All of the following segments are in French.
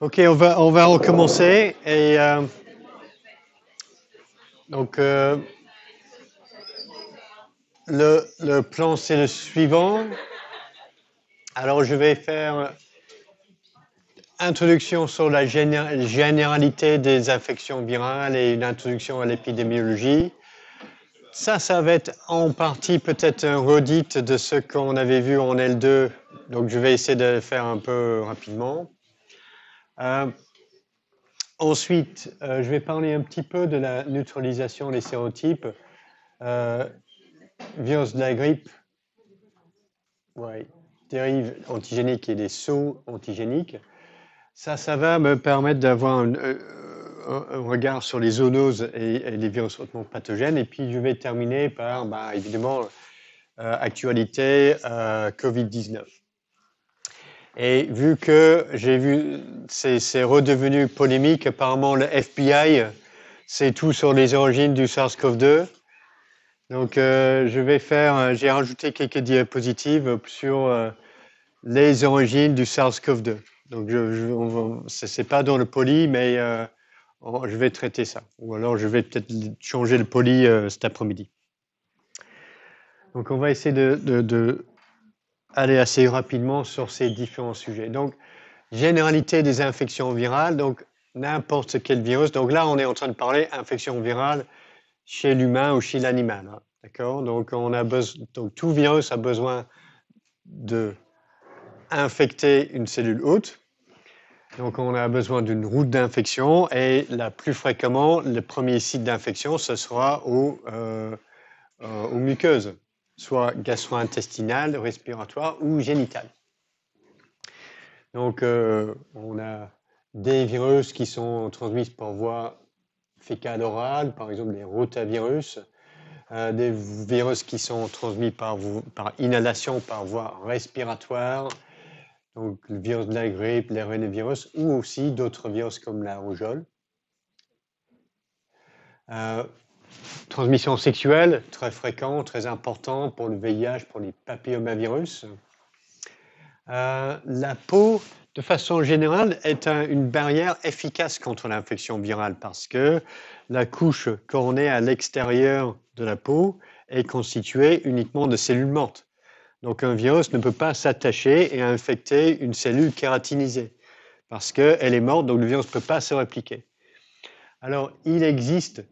Ok, on va, on va recommencer. Et, euh, donc, euh, le, le, plan, c'est le suivant. Alors, je vais faire introduction sur la généralité des infections virales et une introduction à l'épidémiologie. Ça, ça va être en partie peut-être un redite de ce qu'on avait vu en L2. Donc, je vais essayer de le faire un peu rapidement. Euh, ensuite, euh, je vais parler un petit peu de la neutralisation des sérotypes. Euh, virus de la grippe, dérive antigénique et des sauts antigéniques. Ça, ça va me permettre d'avoir un, regard sur les zoonoses et, les virus hautement pathogènes. Et puis, je vais terminer par, bah, évidemment, euh, actualité Covid-19. Et vu que j'ai vu, c'est redevenu polémique, apparemment le FBI, c'est tout sur les origines du SARS-CoV-2. Donc euh, je vais faire, euh, j'ai rajouté quelques diapositives sur euh, les origines du SARS-CoV-2. Donc je, je c'est pas dans le poli, mais je vais traiter ça. Ou alors je vais peut-être changer le poli cet après-midi. Donc on va essayer de aller assez rapidement sur ces différents sujets. Donc, généralité des infections virales, donc n'importe quel virus. Donc là, on est en train de parler infection virale chez l'humain ou chez l'animal. Hein. D'accord donc, on a donc, tout virus a besoin de infecter une cellule hôte. Donc, on a besoin d'une route d'infection et la plus fréquemment, le premier site d'infection, ce sera euh, euh, aux muqueuses soit gastro-intestinales, respiratoire ou génitale. Donc, euh, on a des virus qui sont transmis par voie fécale orale, par exemple les rotavirus, euh, des virus qui sont transmis par, par inhalation, par voie respiratoire, donc le virus de la grippe, les rhinovirus, ou aussi d'autres virus comme la rougeole. Euh, Transmission sexuelle, très fréquent, très important pour le VIH, pour les papillomavirus. Euh, la peau, de façon générale, est une barrière efficace contre l'infection virale parce que la couche cornée à l'extérieur de la peau est constituée uniquement de cellules mortes. Donc un virus ne peut pas s'attacher et infecter une cellule kératinisée parce qu'elle est morte, donc le virus ne peut pas se répliquer. Alors il existe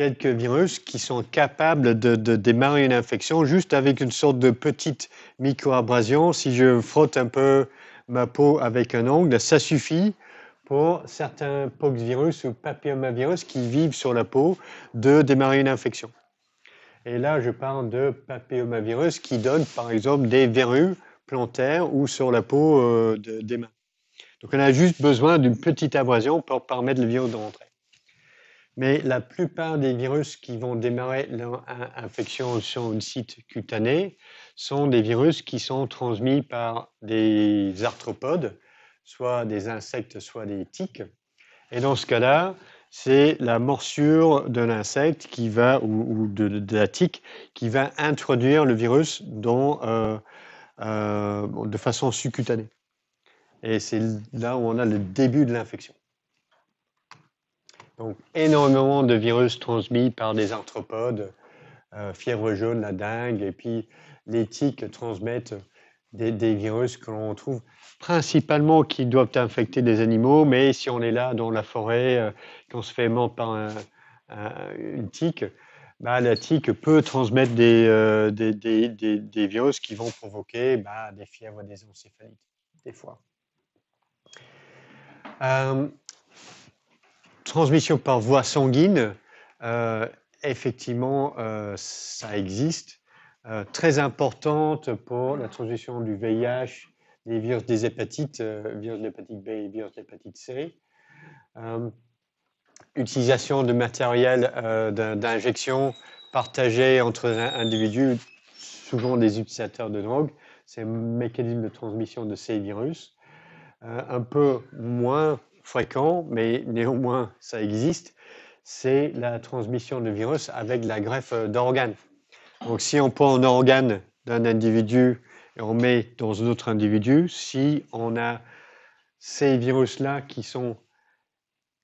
quelques virus qui sont capables de, démarrer une infection juste avec une sorte de petite micro-abrasion. Si je frotte un peu ma peau avec un ongle, ça suffit pour certains poxvirus ou papillomavirus qui vivent sur la peau de démarrer une infection. Et là, je parle de papillomavirus qui donne par exemple des verrues plantaires ou sur la peau euh, des mains. Donc on a juste besoin d'une petite abrasion pour permettre le virus de rentrer mais la plupart des virus qui vont démarrer l'infection sur une site cutané sont des virus qui sont transmis par des arthropodes, soit des insectes, soit des tiques. Et dans ce cas-là, c'est la morsure d'un insecte qui va ou, de, la tique qui va introduire le virus dans, euh, euh, de façon succutanée. Et c'est là où on a le début de l'infection. Donc, énormément de virus transmis par des arthropodes, euh, fièvre jaune, la dengue, et puis les tiques transmettent des, virus que l'on trouve principalement qui doivent infecter des animaux, mais si on est là dans la forêt, euh, qu'on se fait mordre par une tique, bah, la tique peut transmettre des, euh, virus qui vont provoquer bah, des fièvres, des encéphalites, des fois. Euh, transmission par voie sanguine, euh, effectivement, euh, ça existe. Euh, très importante pour la transmission du VIH, des virus des hépatites, virus de l'hépatite B et virus de l'hépatite C. utilisation de matériel d'injection partagé entre individus, souvent des utilisateurs de drogue, c'est un mécanisme de transmission de ces virus. un peu moins fréquent, mais néanmoins ça existe, c'est la transmission de virus avec la greffe euh, d'organes. Donc si on prend un organe d'un individu et on met dans un autre individu, si on a ces virus-là qui,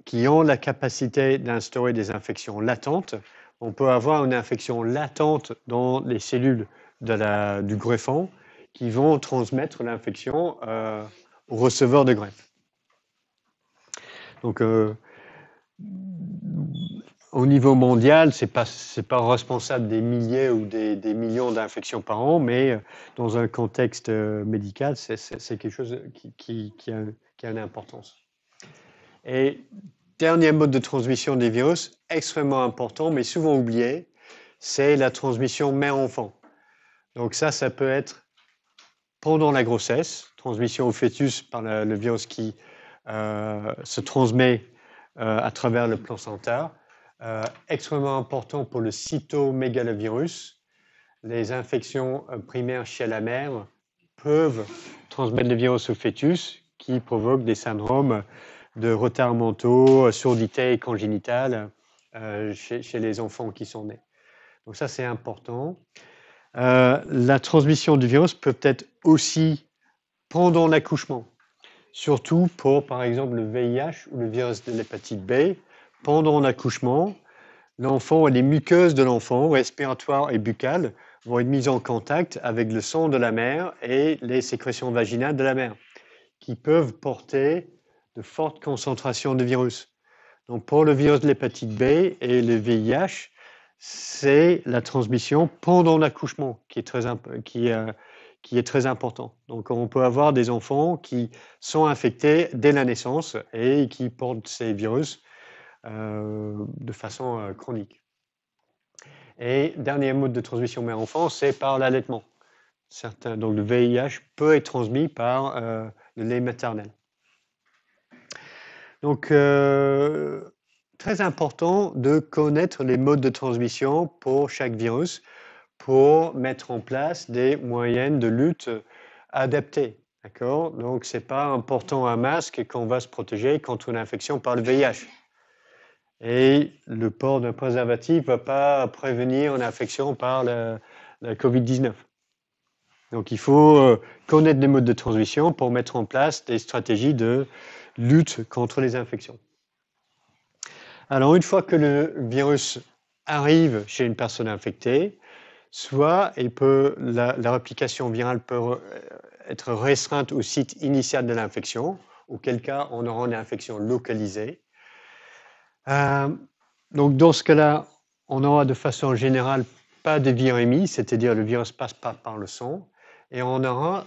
qui ont la capacité d'instaurer des infections latentes, on peut avoir une infection latente dans les cellules du greffon qui vont transmettre l'infection euh, au receveur de greffe. Donc, euh, au niveau mondial, ce n'est pas, pas responsable des milliers ou des, des millions d'infections par an, mais euh, dans un contexte euh, médical, c'est quelque chose qui, qui, qui, a, une importance. Et dernier mode de transmission des virus, extrêmement important, mais souvent oublié, c'est la transmission mère-enfant. Donc ça, ça peut être pendant la grossesse, transmission au fœtus par le virus qui, euh, se transmet euh, à travers le placenta, euh, extrêmement important pour le cytomégalovirus. Les infections primaires chez la mère peuvent transmettre le virus au fœtus, qui provoque des syndromes de retard mentaux, surdité congénitale chez, les enfants qui sont nés. Donc ça, c'est important. la transmission du virus peut être aussi pendant l'accouchement surtout pour, par exemple, le VIH ou le virus de l'hépatite B. Pendant l'accouchement, l'enfant les muqueuses de l'enfant, respiratoires et buccales, vont être mises en contact avec le sang de la mère et les sécrétions vaginales de la mère, qui peuvent porter de fortes concentrations de virus. Donc pour le virus de l'hépatite B et le VIH, c'est la transmission pendant l'accouchement qui est très importante qui est très important. Donc on peut avoir des enfants qui sont infectés dès la naissance et qui portent ces virus euh, de façon euh, chronique. Et dernier mode de transmission mère-enfant, c'est par l'allaitement. donc le VIH peut être transmis par euh, le lait maternel. Donc très important de connaître les modes de transmission pour chaque virus pour mettre en place des moyens de lutte adaptés. D'accord Donc, ce n'est pas en portant un masque qu'on va se protéger contre une infection par le VIH. Et le port d'un préservatif ne va pas prévenir une infection par la, la COVID-19. Donc, il faut euh, connaître les modes de transmission pour mettre en place des stratégies de lutte contre les infections. Alors, une fois que le virus arrive chez une personne infectée, Soit peut, la, réplication virale peut euh, être restreinte au site initial de l'infection, auquel cas on aura une infection localisée. Euh, donc dans ce cas-là, on aura de façon générale pas de virémie, c'est-à-dire le virus passe pas par le sang, et on aura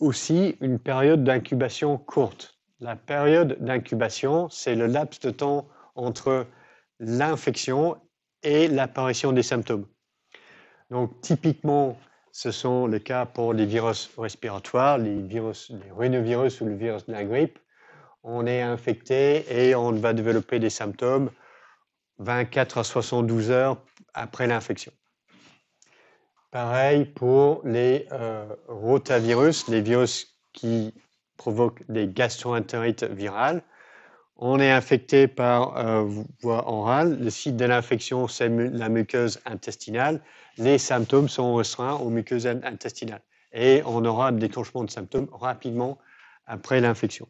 aussi une période d'incubation courte. La période d'incubation, c'est le laps de temps entre l'infection et l'apparition des symptômes. Donc typiquement, ce sont les cas pour les virus respiratoires, les virus, rhinovirus ou le virus de la grippe. On est infecté et on va développer des symptômes 24 à 72 heures après l'infection. Pareil pour les euh, rotavirus, les virus qui provoquent des gastroentérites virales on est infecté par euh, voie orale, le site de l'infection, c'est la muqueuse intestinale, les symptômes sont restreints aux muqueuses intestinales. Et on aura un déclenchement de symptômes rapidement après l'infection.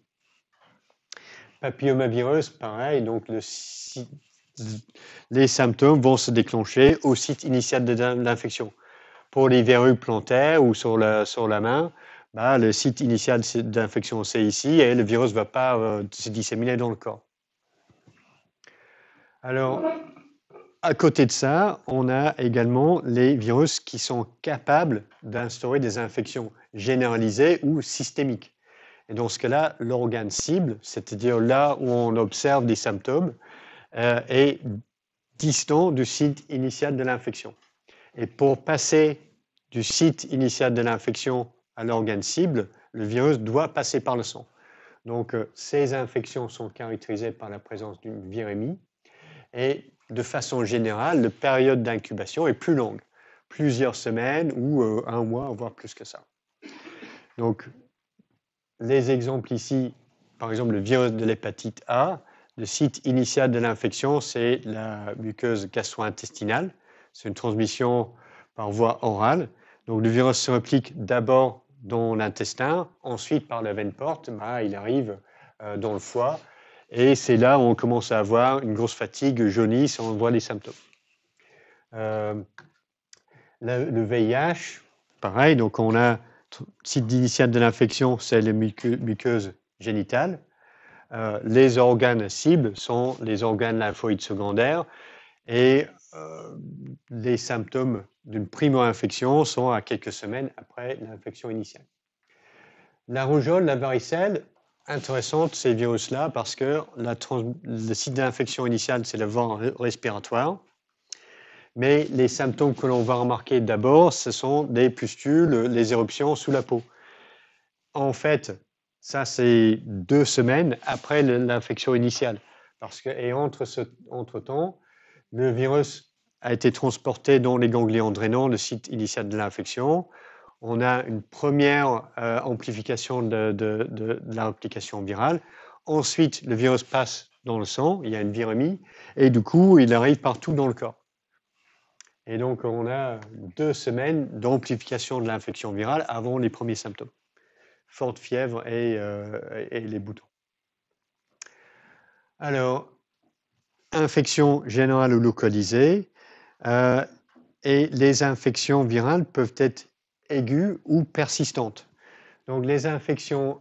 Papillomavirus, pareil, donc les symptômes vont se déclencher au site initial de l'infection. Pour les verrues plantaires ou sur la main, bah, le site initial d'infection, c'est ici, et le virus ne va pas euh, se disséminer dans le corps. Alors, à côté de ça, on a également les virus qui sont capables d'instaurer des infections généralisées ou systémiques. Et dans ce cas-là, l'organe cible, c'est-à-dire là où on observe des symptômes, euh, est distant du site initial de l'infection. Et pour passer du site initial de l'infection à l'organe cible, le virus doit passer par le sang. Donc, euh, ces infections sont caractérisées par la présence d'une virémie et, de façon générale, la période d'incubation est plus longue, plusieurs semaines ou euh, un mois, voire plus que ça. Donc, les exemples ici, par exemple, le virus de l'hépatite A, le site initial de l'infection, c'est la muqueuse gastro-intestinale. C'est une transmission par voie orale. Donc, le virus se réplique d'abord dans l'intestin, ensuite par la veine porte, bah, il arrive euh, dans le foie, et c'est là où on commence à avoir une grosse fatigue, jaunisse, on voit les symptômes. Euh, le, VIH, pareil, donc on a site initial de l'infection, c'est les muqueuses génitales. Euh, les organes cibles sont les organes lymphoïdes secondaires. Et les euh, symptômes d'une primo-infection sont à quelques semaines après l'infection initiale. La rougeole, la varicelle, intéressante ces virus-là parce que le site d'infection initiale, c'est le vent respiratoire. Mais les symptômes que l'on va remarquer d'abord, ce sont des pustules, les éruptions sous la peau. En fait, ça, c'est deux semaines après l'infection initiale. Parce que, et entre, entre temps, le virus a été transporté dans les ganglions drainants, le site initial de l'infection. On a une première euh, amplification de, de, la virale. Ensuite, le virus passe dans le sang, il y a une viremie, et du coup, il arrive partout dans le corps. Et donc, on a deux semaines d'amplification de l'infection virale avant les premiers symptômes. Forte fièvre et, euh, et les boutons. Alors, infection générale ou localisée. Euh, et les infections virales peuvent être aiguës ou persistantes. Donc les infections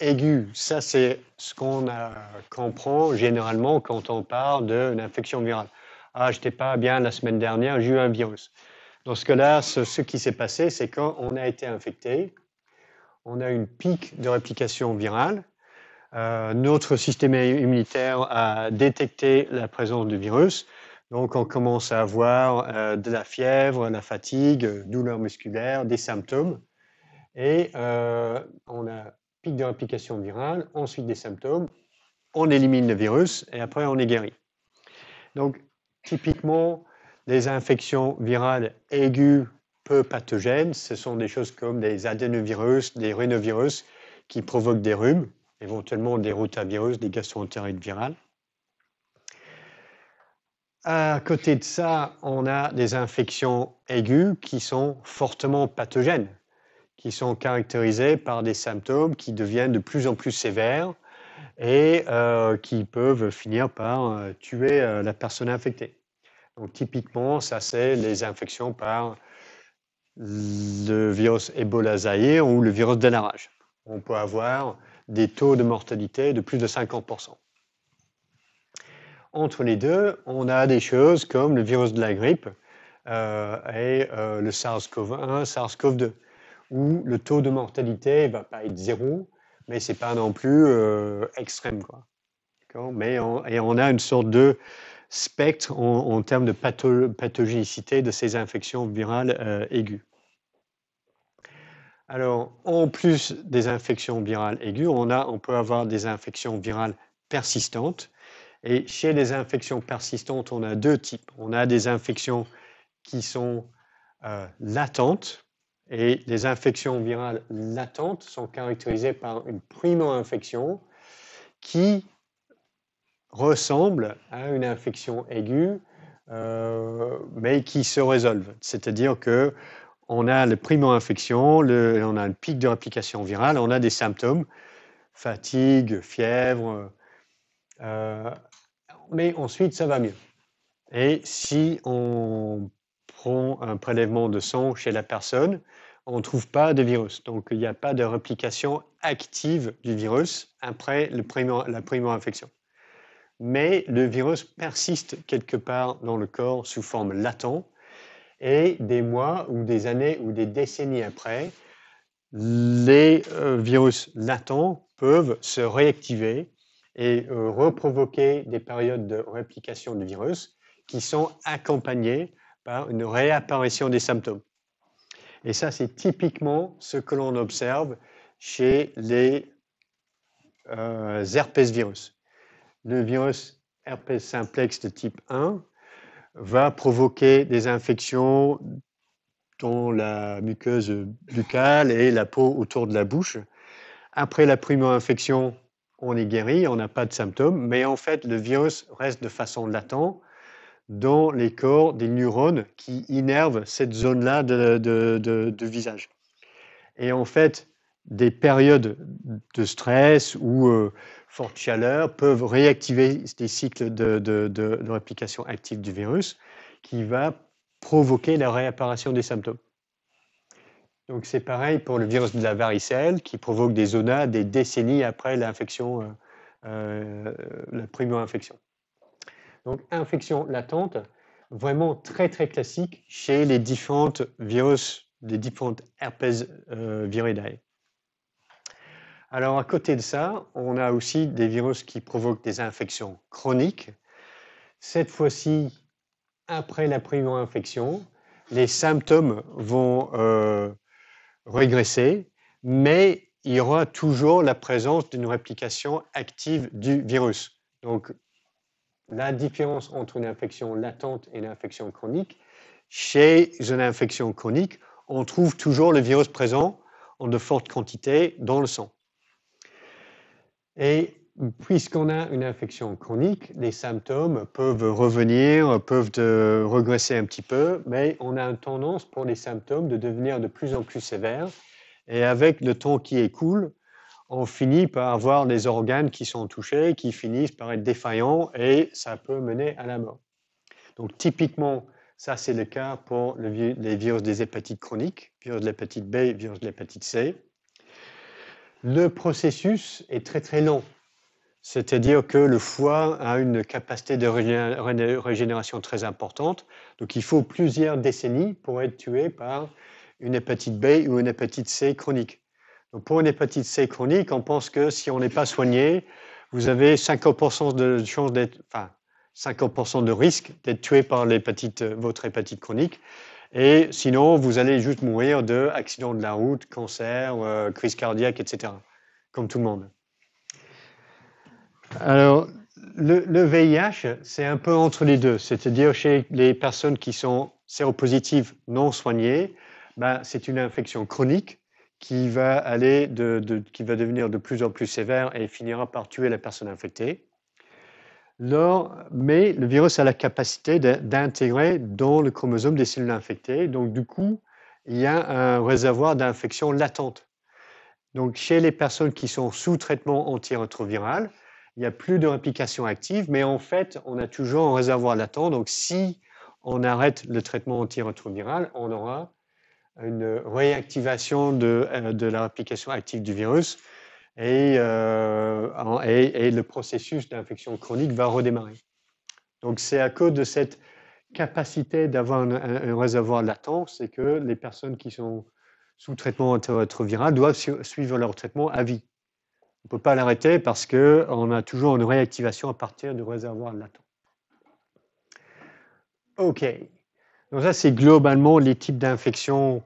aiguës, ça c'est ce qu'on euh, comprend généralement quand on parle d'une infection virale. Ah, n'étais pas bien la semaine dernière, j'ai eu un virus. Dans ce cas-là, ce, qui s'est passé, c'est quand on a été infecté, on a une pique de réplication virale, euh, notre système immunitaire a détecté la présence du virus. Donc, on commence à avoir euh, de la fièvre, la fatigue, douleurs musculaires, des symptômes. Et euh, on a pic de réplication virale, ensuite des symptômes. On élimine le virus et après, on est guéri. Donc, typiquement, les infections virales aiguës peu pathogènes, ce sont des choses comme des adénovirus, des rhinovirus qui provoquent des rhumes éventuellement des rotavirus, des gastroentérites virales. À côté de ça, on a des infections aiguës qui sont fortement pathogènes, qui sont caractérisées par des symptômes qui deviennent de plus en plus sévères et euh, qui peuvent finir par euh, tuer euh, la personne infectée. Donc typiquement, ça c'est les infections par le virus Ebola Zaire ou le virus de la On peut avoir des taux de mortalité de plus de 50%. Entre les deux, on a des choses comme le virus de la grippe euh, et euh, le SARS-CoV-1, SARS-CoV-2, où le taux de mortalité ne va pas être zéro, mais ce n'est pas non plus euh, extrême. Mais on, et on a une sorte de spectre en, termes de pathogénicité de ces infections virales aiguës. Alors, en plus des infections virales aiguës, on, peut avoir des infections virales persistantes. Et chez les infections persistantes, on a deux types. On a des infections qui sont euh, latentes. Et les infections virales latentes sont caractérisées par une primo-infection qui ressemble à une infection aiguë, euh, mais qui se résolve. C'est-à-dire que on a le primo-infection, on a le pic de réplication virale, on a des symptômes, fatigue, fièvre, euh, mais ensuite ça va mieux. Et si on prend un prélèvement de sang chez la personne, on ne trouve pas de virus. Donc il n'y a pas de réplication active du virus après le primo, la primo-infection. Mais le virus persiste quelque part dans le corps sous forme latente et des mois ou des années ou des décennies après, les euh, virus latents peuvent se réactiver et euh, reprovoquer des périodes de réplication du virus qui sont accompagnées par une réapparition des symptômes. Et ça, c'est typiquement ce que l'on observe chez les euh, herpès virus. Le virus herpès simplex de type 1 va provoquer des infections dans la muqueuse buccale et la peau autour de la bouche. Après la primo-infection, on est guéri, on n'a pas de symptômes, mais en fait, le virus reste de façon latente dans les corps des neurones qui innervent cette zone-là de, de, visage. Et en fait, des périodes de stress ou euh, fortes chaleurs, peuvent réactiver des cycles de, de, de, réplication active du virus qui va provoquer la réapparition des symptômes. Donc c'est pareil pour le virus de la varicelle qui provoque des zonas des décennies après l'infection, euh, euh, la primo-infection. Donc infection latente, vraiment très très classique chez les différentes virus, les différentes herpes euh, viridae. Alors, à côté de ça, on a aussi des virus qui provoquent des infections chroniques. Cette fois-ci, après la première infection, les symptômes vont euh, régresser, mais il y aura toujours la présence d'une réplication active du virus. Donc, la différence entre une infection latente et une infection chronique, chez une infection chronique, on trouve toujours le virus présent en de fortes quantités dans le sang. Et puisqu'on a une infection chronique, les symptômes peuvent revenir, peuvent regresser un petit peu, mais on a une tendance pour les symptômes de devenir de plus en plus sévères. Et avec le temps qui écoule, on finit par avoir des organes qui sont touchés, qui finissent par être défaillants et ça peut mener à la mort. Donc typiquement, ça c'est le cas pour les virus des hépatites chroniques, virus de l'hépatite B, virus de l'hépatite C. Le processus est très très lent. C'est-à-dire que le foie a une capacité de régénération très importante. Donc il faut plusieurs décennies pour être tué par une hépatite B ou une hépatite C chronique. Donc pour une hépatite C chronique, on pense que si on n'est pas soigné, vous avez 50% de chance 50% de risque d'être tué par l'hépatite, votre hépatite chronique. Et sinon, vous allez juste mourir de accident de la route, cancer, euh, crise cardiaque, etc. Comme tout le monde. Alors, le, VIH, c'est un peu entre les deux. C'est-à-dire chez les personnes qui sont séropositives non soignées, ben, c'est une infection chronique qui va, aller de, qui va devenir de plus en plus sévère et finira par tuer la personne infectée mais le virus a la capacité d'intégrer dans le chromosome des cellules infectées. Donc, du coup, il y a un réservoir d'infection latente. Donc, chez les personnes qui sont sous traitement antirétroviral, il n'y a plus de réplication active, mais en fait, on a toujours un réservoir latent. Donc, si on arrête le traitement antirétroviral, on aura une réactivation de euh, la réplication active du virus euh, et, le processus d'infection chronique va redémarrer. Donc c'est à cause de cette capacité d'avoir un, réservoir latent, c'est que les personnes qui sont sous traitement antirétroviral doivent suivre leur traitement à vie. On ne peut pas l'arrêter parce qu'on a toujours une réactivation à partir du réservoir latent. OK. Donc ça, c'est globalement les types d'infections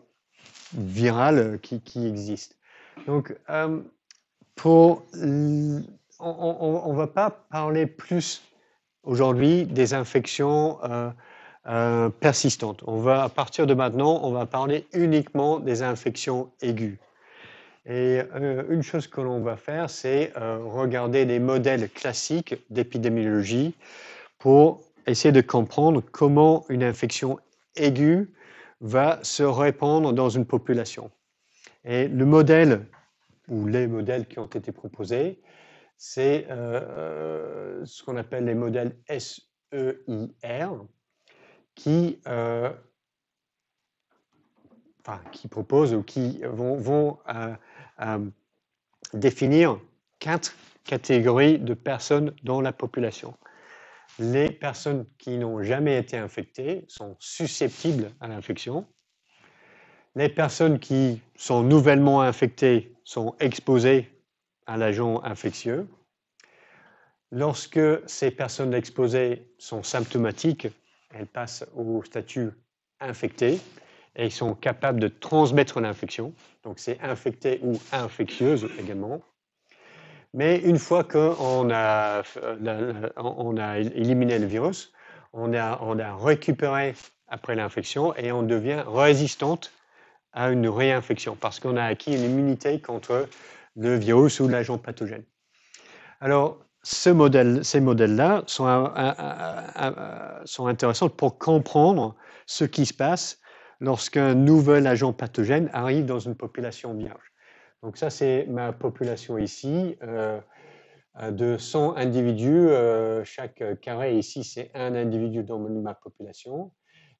virales qui, existent. Donc, euh, euh, on ne va pas parler plus aujourd'hui des infections euh, euh, persistantes. On va, à partir de maintenant, on va parler uniquement des infections aiguës. Et une chose que l'on va faire, c'est regarder les modèles classiques d'épidémiologie pour essayer de comprendre comment une infection aiguë va se répandre dans une population. Et le modèle ou les modèles qui ont été proposés, c'est euh, euh, ce qu'on appelle les modèles SEIR, qui, euh, enfin, qui proposent ou qui vont, vont définir quatre catégories de personnes dans la population. Les personnes qui n'ont jamais été infectées sont susceptibles à l'infection. Les personnes qui sont nouvellement infectées sont exposées à l'agent infectieux. Lorsque ces personnes exposées sont symptomatiques, elles passent au statut infecté et sont capables de transmettre l'infection. Donc c'est infecté ou infectieuse également. Mais une fois qu'on a, on a éliminé le virus, on on a récupéré après l'infection et on devient résistante à une réinfection parce qu'on a acquis une immunité contre le virus ou l'agent pathogène. Alors, ce modèle, ces modèles-là sont, euh, euh, euh, sont, intéressants pour comprendre ce qui se passe lorsqu'un nouvel agent pathogène arrive dans une population vierge. Donc ça, c'est ma population ici. de 100 individus, chaque carré ici, c'est un individu dans ma population.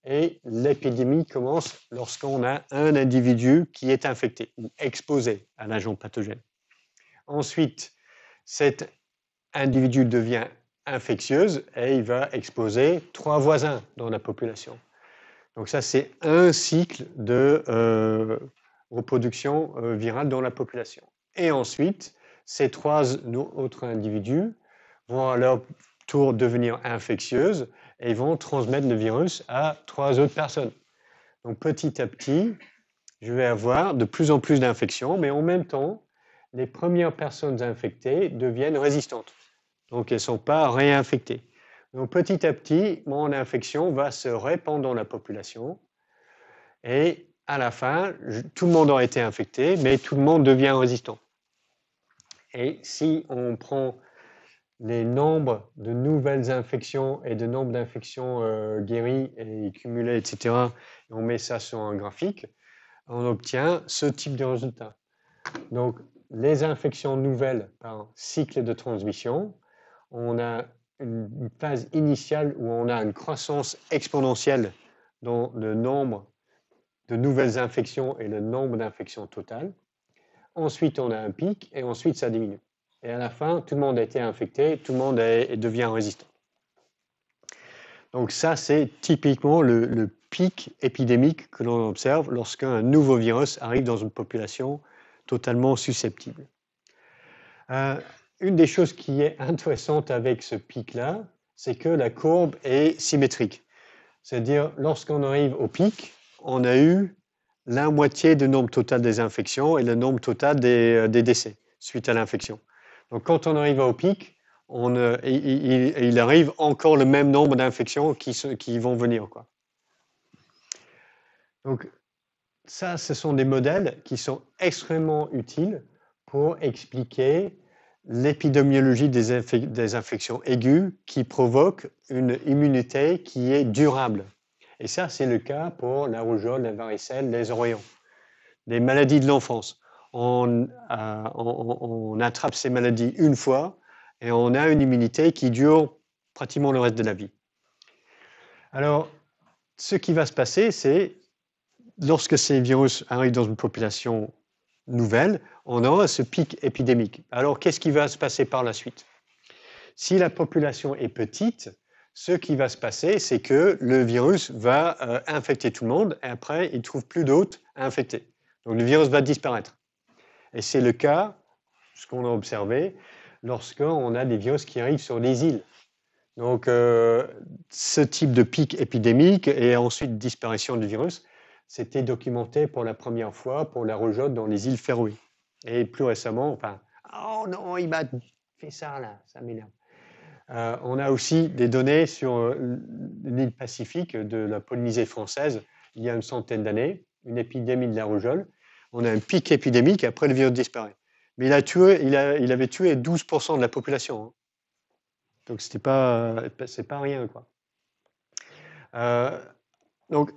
Et l'épidémie commence lorsqu'on a un individu qui est infecté ou exposé à l'agent pathogène. Ensuite, cet individu devient infectieuse et il va exposer trois voisins dans la population. Donc ça, c'est un cycle de euh, reproduction euh, virale dans la population. Et ensuite, ces trois autres individus vont à leur tour devenir infectieuses et ils vont transmettre le virus à trois autres personnes. Donc petit à petit, je vais avoir de plus en plus d'infections, mais en même temps, les premières personnes infectées deviennent résistantes. Donc elles ne sont pas réinfectées. Donc petit à petit, mon infection va se répandre dans la population. Et à la fin, tout le monde aura été infecté, mais tout le monde devient résistant. Et si on prend les nombres de nouvelles infections et de nombre d'infections euh, guéries et cumulées, etc., on met ça sur un graphique, on obtient ce type de résultat. Donc, les infections nouvelles par cycle de transmission, on a une phase initiale où on a une croissance exponentielle dans le nombre de nouvelles infections et le nombre d'infections totales. Ensuite, on a un pic et ensuite, ça diminue. Et à la fin, tout le monde a été infecté, tout le monde devient résistant. Donc ça, c'est typiquement le, pic épidémique que l'on observe lorsqu'un nouveau virus arrive dans une population totalement susceptible. Euh, une des choses qui est intéressante avec ce pic-là, c'est que la courbe est symétrique. C'est-à-dire, lorsqu'on arrive au pic, on a eu la moitié du nombre total des infections et le nombre total des euh, décès suite à l'infection. Donc quand on arrive au pic, euh, il, arrive encore le même nombre d'infections qui, vont venir. Donc ça, ce sont des modèles qui sont extrêmement utiles pour expliquer l'épidémiologie des, des, infections aiguës qui provoquent une immunité qui est durable. Et ça, c'est le cas pour la rougeole, la varicelle, les oreillons, les maladies de l'enfance. Euh, on, attrape ces maladies une fois et on a une immunité qui dure pratiquement le reste de la vie. Alors, ce qui va se passer, c'est lorsque ces virus arrivent dans une population nouvelle, on aura ce pic épidémique. Alors, qu'est-ce qui va se passer par la suite Si la population est petite, ce qui va se passer, c'est que le virus va euh, infecter tout le monde et après, il trouve plus d'hôtes à infecter. Donc, le virus va disparaître. Et c'est le cas, ce qu'on a observé, lorsqu'on a des virus qui arrivent sur les îles. Donc, euh, ce type de pic épidémique et ensuite disparition du virus, c'était documenté pour la première fois pour la rougeole dans les îles Féroé. Et plus récemment, enfin, oh non, il m'a fait ça là, ça m'énerve. Euh, on a aussi des données sur euh, l'île Pacifique de la Polynésie française il y a une centaine d'années, une épidémie de la rougeole on a un pic épidémique après le virus disparaît. Mais il, a tué, il, avait tué 12% de la population. Hein. Donc ce pas, pas rien quoi. Euh, donc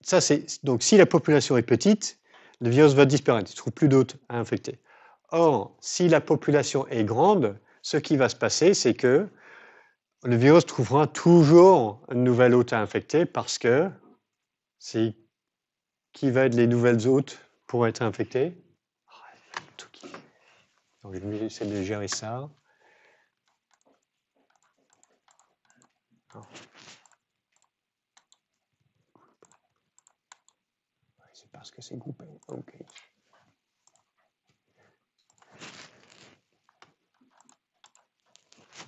ça c'est donc si la population est petite, le virus va disparaître. Il ne trouve plus d'hôtes à infecter. Or si la population est grande, ce qui va se passer c'est que le virus trouvera toujours une nouvelle hôte à infecter parce que c'est qui va être les nouvelles hôtes pour être infecté. Donc essayer de gérer ça. C'est parce que c'est groupé. Ok.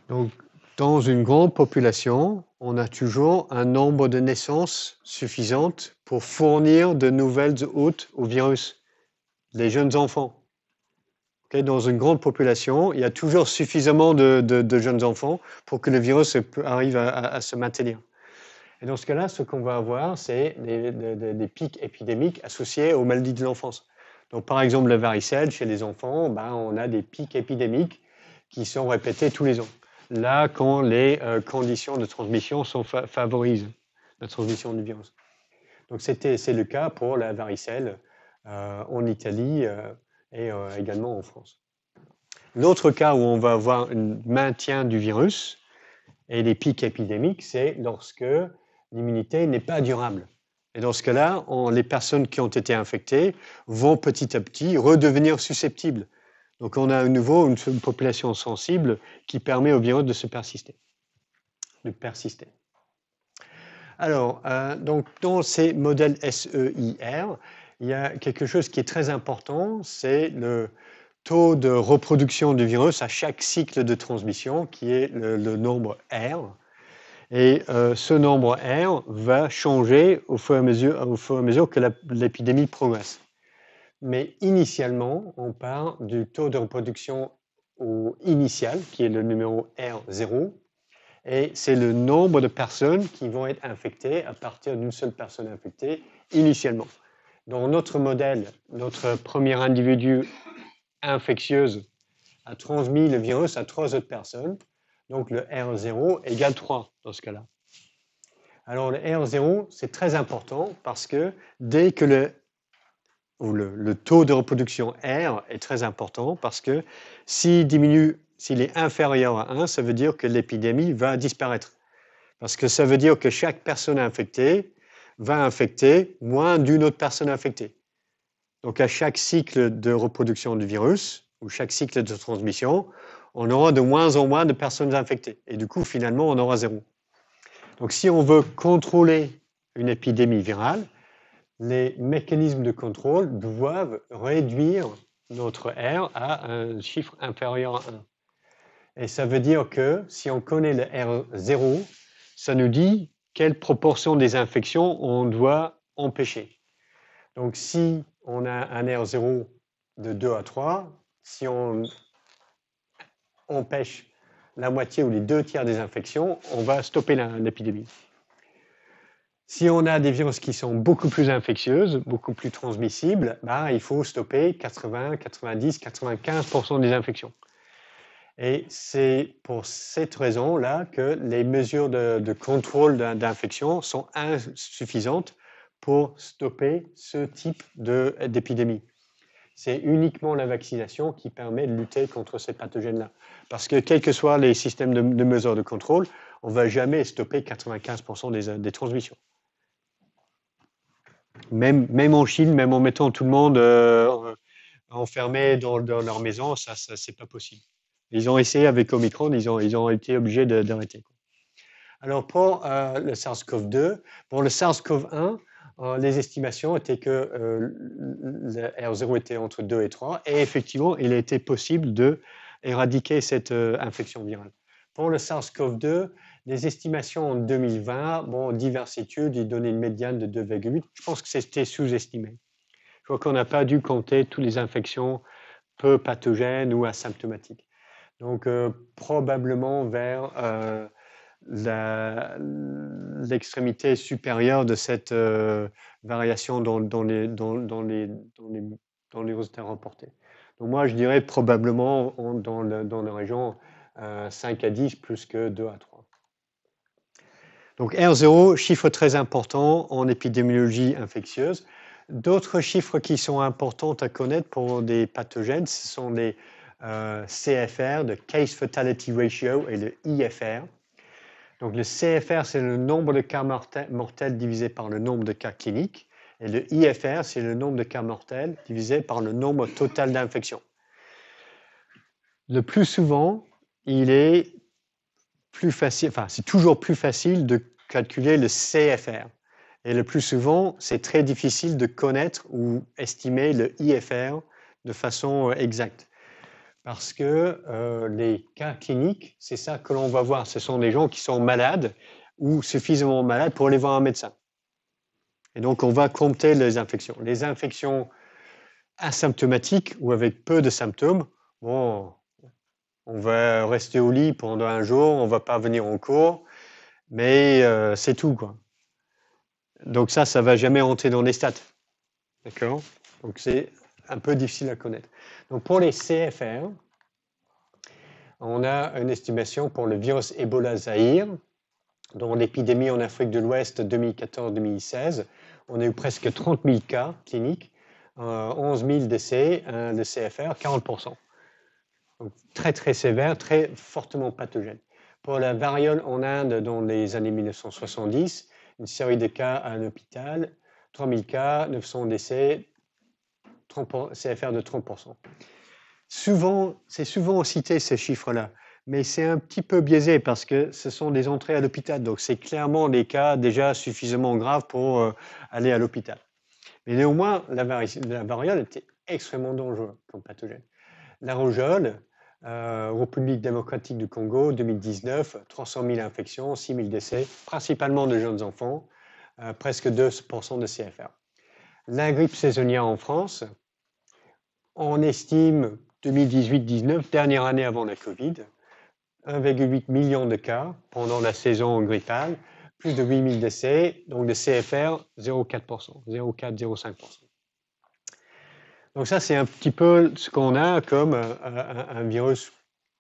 Donc dans une grande population, on a toujours un nombre de naissances suffisantes pour fournir de nouvelles hôtes au virus, les jeunes enfants. dans une grande population, il y a toujours suffisamment de, jeunes enfants pour que le virus arrive à, se maintenir. Et dans ce cas-là, ce qu'on va avoir, c'est des, des, pics épidémiques associés aux maladies de l'enfance. Donc, par exemple, la varicelle chez les enfants, ben, on a des pics épidémiques qui sont répétés tous les ans là quand les euh, conditions de transmission sont favorisent la transmission du virus. Donc c'est le cas pour la varicelle euh, en Italie euh, et également en France. L'autre cas où on va avoir un maintien du virus et des pics épidémiques, c'est lorsque l'immunité n'est pas durable. Et dans ce cas-là, les personnes qui ont été infectées vont petit à petit redevenir susceptibles donc on a à nouveau une, population sensible qui permet au virus de se persister. De persister. Alors, euh, donc dans ces modèles SEIR, il y a quelque chose qui est très important, c'est le taux de reproduction du virus à chaque cycle de transmission, qui est le, nombre R. Et euh, ce nombre R va changer au fur et à mesure, au fur et à mesure que l'épidémie progresse. Mais initialement, on part du taux de reproduction initial, qui est le numéro R0, et c'est le nombre de personnes qui vont être infectées à partir d'une seule personne infectée initialement. Dans notre modèle, notre premier individu infectieuse a transmis le virus à trois autres personnes, donc le R0 égale 3 dans ce cas-là. Alors le R0, c'est très important parce que dès que le ou le, taux de reproduction R est très important parce que s'il diminue, s'il est inférieur à 1, ça veut dire que l'épidémie va disparaître. Parce que ça veut dire que chaque personne infectée va infecter moins d'une autre personne infectée. Donc à chaque cycle de reproduction du virus, ou chaque cycle de transmission, on aura de moins en moins de personnes infectées. Et du coup, finalement, on aura zéro. Donc si on veut contrôler une épidémie virale, les mécanismes de contrôle doivent réduire notre R à un chiffre inférieur à 1. Et ça veut dire que si on connaît le R0, ça nous dit quelle proportion des infections on doit empêcher. Donc si on a un R0 de 2 à 3, si on empêche la moitié ou les deux tiers des infections, on va stopper l'épidémie. Si on a des virus qui sont beaucoup plus infectieuses, beaucoup plus transmissibles, ben, il faut stopper 80, 90, 95% des infections. Et c'est pour cette raison-là que les mesures de, contrôle d'infection sont insuffisantes pour stopper ce type d'épidémie. C'est uniquement la vaccination qui permet de lutter contre ces pathogènes-là. Parce que quels que soient les systèmes de, mesures de contrôle, on ne va jamais stopper 95% des transmissions même, en Chine, même en mettant tout le monde euh, enfermé dans, leur maison, ça, ça c'est pas possible. Ils ont essayé avec Omicron, ils ont, été obligés d'arrêter. Alors pour euh, le SARS-CoV-2, pour le SARS-CoV-1, euh, les estimations étaient que le R0 était entre 2 et 3, et effectivement, il a été possible d'éradiquer cette infection virale. Pour le SARS-CoV-2, les estimations en 2020, bon, diverses études, ils donnaient une médiane de 2,8. Je pense que c'était sous-estimé. Je crois qu'on n'a pas dû compter toutes les infections peu pathogènes ou asymptomatiques. Donc, euh, probablement vers euh, l'extrémité supérieure de cette euh, variation dans, les, dans, les, dans, résultats reportés. Donc, moi, je dirais probablement dans la région 5 à 10 plus que 2 à 3. Donc R0, chiffre très important en épidémiologie infectieuse. D'autres chiffres qui sont importants à connaître pour des pathogènes, ce sont les euh, CFR, le Case Fatality Ratio et le IFR. Donc le CFR, c'est le nombre de cas mortels divisé par le nombre de cas cliniques. Et le IFR, c'est le nombre de cas mortels divisé par le nombre total d'infections. Le plus souvent, il est facile, enfin, c'est toujours plus facile de calculer le CFR. Et le plus souvent, c'est très difficile de connaître ou estimer le IFR de façon euh, exacte. Parce que euh, les cas cliniques, c'est ça que l'on va voir. Ce sont des gens qui sont malades ou suffisamment malades pour aller voir un médecin. Et donc, on va compter les infections. Les infections asymptomatiques ou avec peu de symptômes, bon, on va rester au lit pendant un jour, on va pas venir en cours, mais euh, c'est tout. Quoi. Donc ça, ça va jamais rentrer dans les stats. D'accord Donc c'est un peu difficile à connaître. Donc pour les CFR, on a une estimation pour le virus Ebola Zaire, dont l'épidémie en Afrique de l'Ouest 2014-2016, on a eu presque 30 000 cas cliniques, 11 euh, 000 décès, de CFR, 40 très très sévère, très fortement pathogène. Pour la variole en Inde dans les années 1970, une série de cas à un hôpital, 3000 cas, 900 décès, 30%, CFR de 30%. Souvent, c'est souvent cité ces chiffres-là, mais c'est un petit peu biaisé parce que ce sont des entrées à l'hôpital, donc c'est clairement des cas déjà suffisamment graves pour euh, aller à l'hôpital. Mais néanmoins, la, la variole était extrêmement dangereuse comme pathogène. La rougeole, euh, République démocratique du Congo, 2019, 300 000 infections, 6 000 décès, principalement de jeunes enfants, euh, presque 2% de CFR. La grippe saisonnière en France, on estime 2018-19, dernière année avant la Covid, 1,8 million de cas pendant la saison grippale, plus de 8 000 décès, donc de CFR 0,4%, 0,4-0,5%. Donc ça, c'est un petit peu ce qu'on a comme euh, un, virus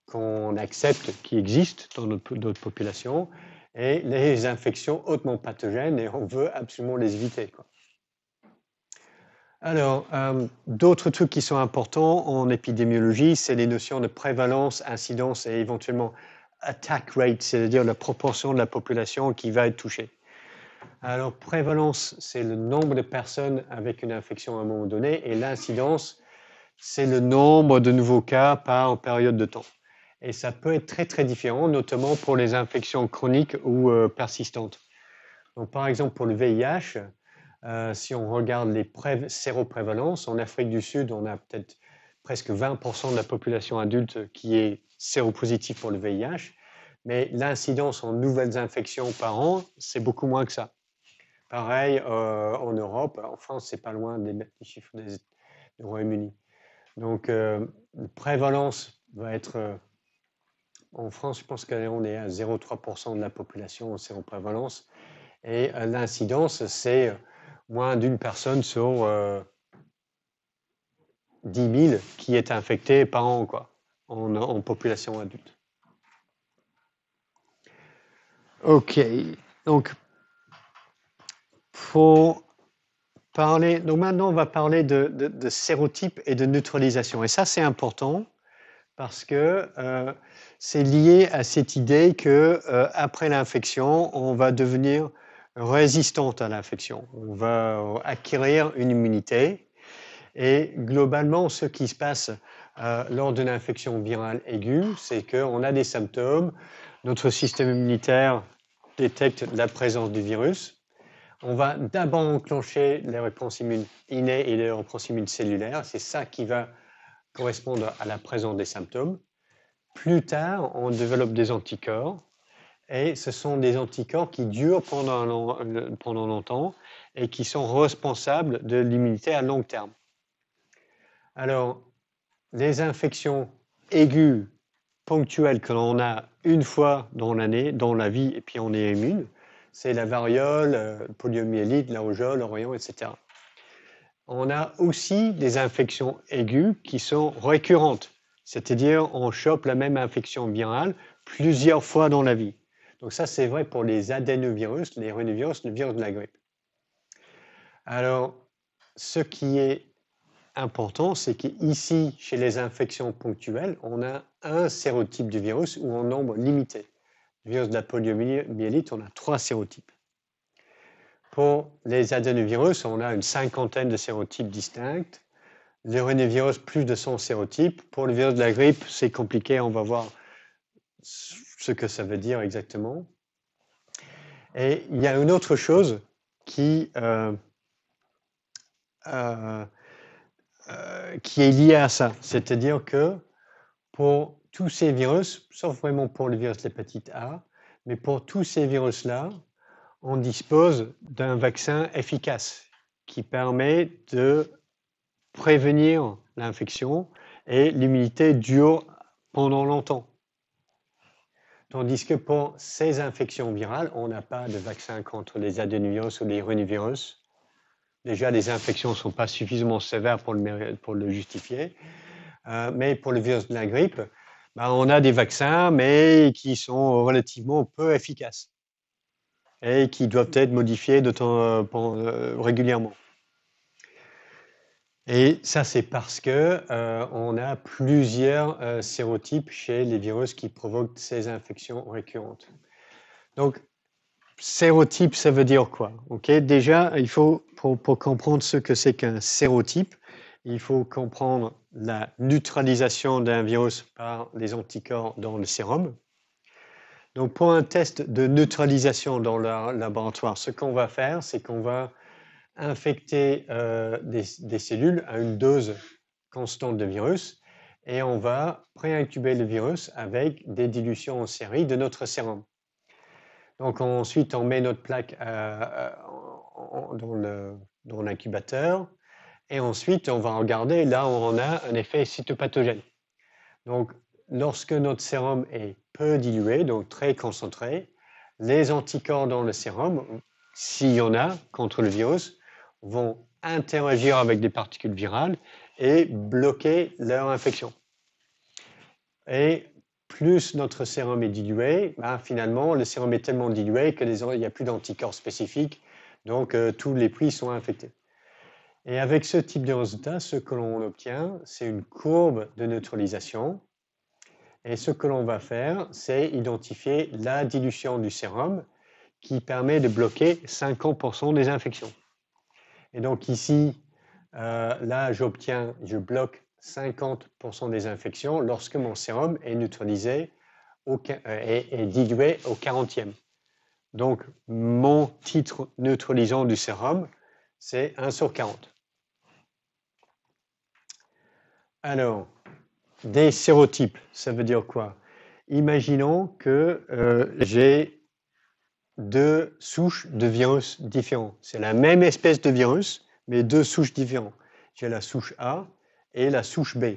qu'on accepte, qui existe dans notre, population, et les infections hautement pathogènes, et on veut absolument les éviter. Alors, euh, d'autres trucs qui sont importants en épidémiologie, c'est les notions de prévalence, incidence et éventuellement attack rate, c'est-à-dire la proportion de la population qui va être touchée. Alors, prévalence, c'est le nombre de personnes avec une infection à un moment donné, et l'incidence, c'est le nombre de nouveaux cas par période de temps. Et ça peut être très très différent, notamment pour les infections chroniques ou euh, persistantes. Donc, par exemple, pour le VIH, euh, si on regarde les séroprévalences, en Afrique du Sud, on a peut-être presque 20% de la population adulte qui est séropositive pour le VIH, mais l'incidence en nouvelles infections par an, c'est beaucoup moins que ça. Pareil euh, en Europe, en France, c'est pas loin des chiffres du Royaume-Uni. Donc, euh, la prévalence va être. Euh, en France, je pense qu'on est à 0,3% de la population, c'est en prévalence. Et l'incidence, c'est moins d'une personne sur 10 000 qui est infectée par an, quoi, en, en population adulte. OK. Donc, parler. maintenant, on va parler de, sérotypes et de neutralisation. Et ça, c'est important parce que euh, c'est lié à cette idée que euh, après l'infection, on va devenir résistante à l'infection. On va acquérir une immunité. Et globalement, ce qui se passe euh, lors d'une infection virale aiguë, c'est qu'on a des symptômes, notre système immunitaire détecte la présence du virus, on va d'abord enclencher les réponses innées et les réponses immunes cellulaires. C'est ça qui va correspondre à la présence des symptômes. Plus tard, on développe des anticorps. Et ce sont des anticorps qui durent pendant, pendant longtemps et qui sont responsables de l'immunité à long terme. Alors, les infections aiguës, ponctuelles que l'on a une fois dans l'année, dans la vie, et puis on est immune, c'est la variole, le euh, poliomyélite, la rougeole, l'orion, etc. On a aussi des infections aiguës qui sont récurrentes, c'est-à-dire on chope la même infection virale plusieurs fois dans la vie. Donc ça, c'est vrai pour les adénovirus, les rhinovirus, le virus de la grippe. Alors, ce qui est important, c'est qu'ici, chez les infections ponctuelles, on a un sérotype du virus ou un nombre limité virus de la poliomyélite, on a trois sérotypes. Pour les adénovirus, on a une cinquantaine de sérotypes distincts. Les rhinovirus, plus de 100 sérotypes. Pour le virus de la grippe, c'est compliqué, on va voir ce que ça veut dire exactement. Et il y a une autre chose qui, euh, euh, euh, qui est liée à ça, c'est-à-dire que pour tous ces virus, sauf vraiment pour le virus de l'hépatite A, mais pour tous ces virus-là, on dispose d'un vaccin efficace qui permet de prévenir l'infection et l'immunité dure pendant longtemps. Tandis que pour ces infections virales, on n'a pas de vaccin contre les adenovirus ou les rhinovirus. Déjà, les infections ne sont pas suffisamment sévères pour le, pour le justifier. Euh, mais pour le virus de la grippe, bah, on a des vaccins, mais qui sont relativement peu efficaces et qui doivent être modifiés de temps, euh, euh, régulièrement. Et ça, c'est parce que euh, on a plusieurs sérotypes chez les virus qui provoquent ces infections récurrentes. Donc, sérotype, ça veut dire quoi déjà, il faut pour comprendre ce que c'est qu'un sérotype, il faut comprendre la neutralisation d'un virus par les anticorps dans le sérum. Donc pour un test de neutralisation dans le laboratoire, ce qu'on va faire, c'est qu'on va infecter euh, des, cellules à une dose constante de virus et on va préincuber le virus avec des dilutions en série de notre sérum. Donc ensuite, on met notre plaque euh, dans l'incubateur, et ensuite, on va regarder là où on a un effet cytopathogène. Donc, lorsque notre sérum est peu dilué, donc très concentré, les anticorps dans le sérum, s'il y en a contre le virus, vont interagir avec des particules virales et bloquer leur infection. Et plus notre sérum est dilué, ben, finalement, le sérum est tellement dilué qu'il n'y a plus d'anticorps spécifiques, donc euh, tous les puits sont infectés. Et avec ce type de résultat, ce que l'on obtient, c'est une courbe de neutralisation. Et ce que l'on va faire, c'est identifier la dilution du sérum qui permet de bloquer 50% des infections. Et donc ici, euh, là, j'obtiens, je bloque 50% des infections lorsque mon sérum est neutralisé au, euh, dilué au 40e. Donc, mon titre neutralisant du sérum, c'est 1 sur 40. Alors, des sérotypes, ça veut dire quoi Imaginons que euh, j'ai deux souches de virus différents. C'est la même espèce de virus, mais deux souches différentes. J'ai la souche A et la souche B.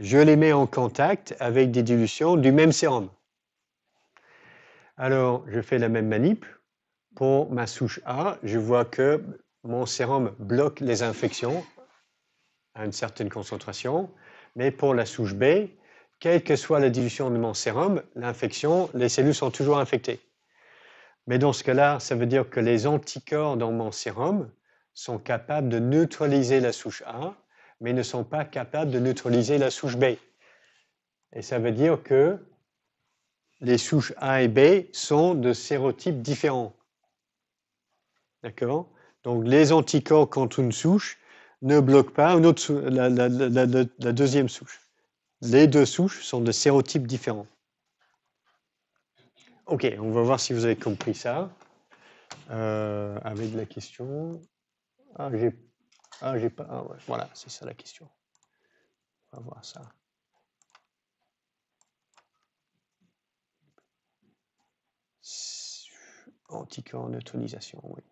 Je les mets en contact avec des dilutions du même sérum. Alors, je fais la même manip. Pour ma souche A, je vois que mon sérum bloque les infections à une certaine concentration, mais pour la souche B, quelle que soit la dilution de mon sérum, l'infection, les cellules sont toujours infectées. Mais dans ce cas-là, ça veut dire que les anticorps dans mon sérum sont capables de neutraliser la souche A, mais ne sont pas capables de neutraliser la souche B. Et ça veut dire que les souches A et B sont de sérotypes différents. D'accord Donc les anticorps contre une souche ne bloque pas une autre, la, deuxième souche. Les deux souches sont de sérotypes différents. Ok, on va voir si vous avez compris ça. Euh, avec la question. Ah, j'ai ah, pas. Ah, Voilà, c'est ça la question. On va voir ça. Anticorps neutralisation, oui.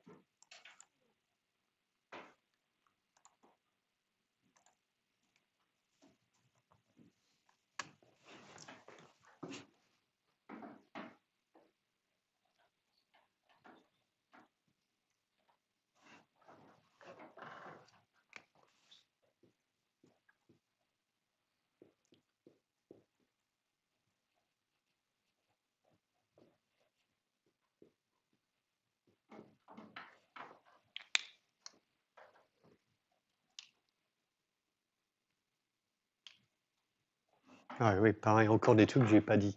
Ah oui, pareil, encore des trucs que je n'ai pas dit.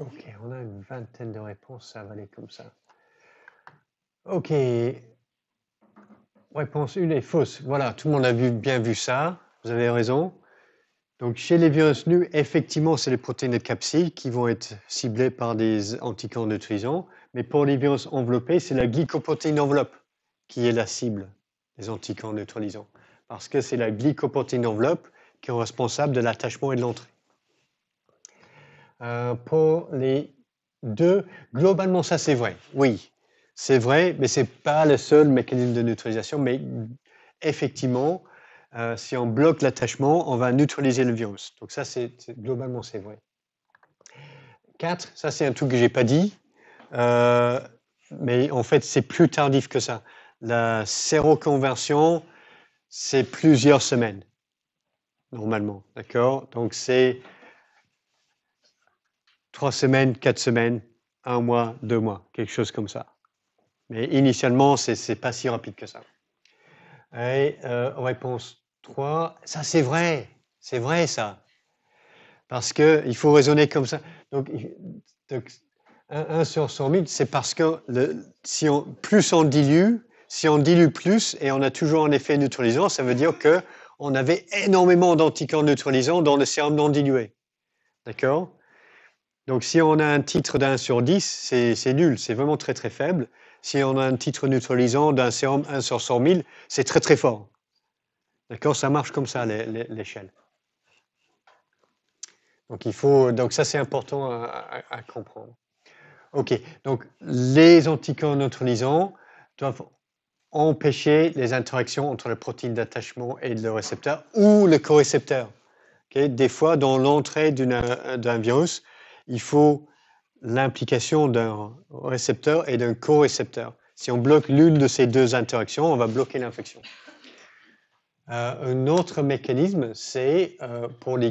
Ok, on a une vingtaine de réponses, ça va aller comme ça. Ok. Réponse 1 est fausse. Voilà, tout le monde a bien vu ça. Vous avez raison. Donc, chez les virus nus, effectivement, c'est les protéines de capsules qui vont être ciblées par des anticorps neutralisants. Mais pour les virus enveloppés, c'est la glycoprotéine enveloppe qui est la cible des anticorps neutralisants. Parce que c'est la glycoprotéine enveloppe qui est responsable de l'attachement et de l'entrée. Euh, pour les deux. Globalement, ça c'est vrai. Oui, c'est vrai, mais ce n'est pas le seul mécanisme de neutralisation. Mais effectivement, euh, si on bloque l'attachement, on va neutraliser le virus. Donc ça, c'est globalement, c'est vrai. 4, ça c'est un truc que j'ai pas dit, euh, mais en fait, c'est plus tardif que ça. La séroconversion, c'est plusieurs semaines, normalement. D'accord Donc c'est trois semaines, quatre semaines, un mois, deux mois, quelque chose comme ça. Mais initialement, c'est pas si rapide que ça. Euh, réponse 3, ça c'est vrai, c'est vrai ça. Parce qu'il faut raisonner comme ça. Donc, 1, sur 100 000, c'est parce que si on, plus on dilue, si on dilue plus et on a toujours un effet neutralisant, ça veut dire que on avait énormément d'anticorps neutralisants dans le sérum non dilué. D'accord donc si on a un titre d'un sur 10, c'est nul, c'est vraiment très très faible. Si on a un titre neutralisant d'un sérum 1 sur 100 000, c'est très très fort. D'accord Ça marche comme ça, l'échelle. Donc, il faut, donc ça, c'est important à, comprendre. OK, donc les anticorps neutralisants doivent empêcher les interactions entre les protéines d'attachement et le récepteur ou le co-récepteur. Des fois, dans l'entrée d'un virus, il faut l'implication d'un récepteur et d'un co-récepteur. Si on bloque l'une de ces deux interactions, on va bloquer l'infection. Euh, un autre mécanisme, c'est euh, pour, les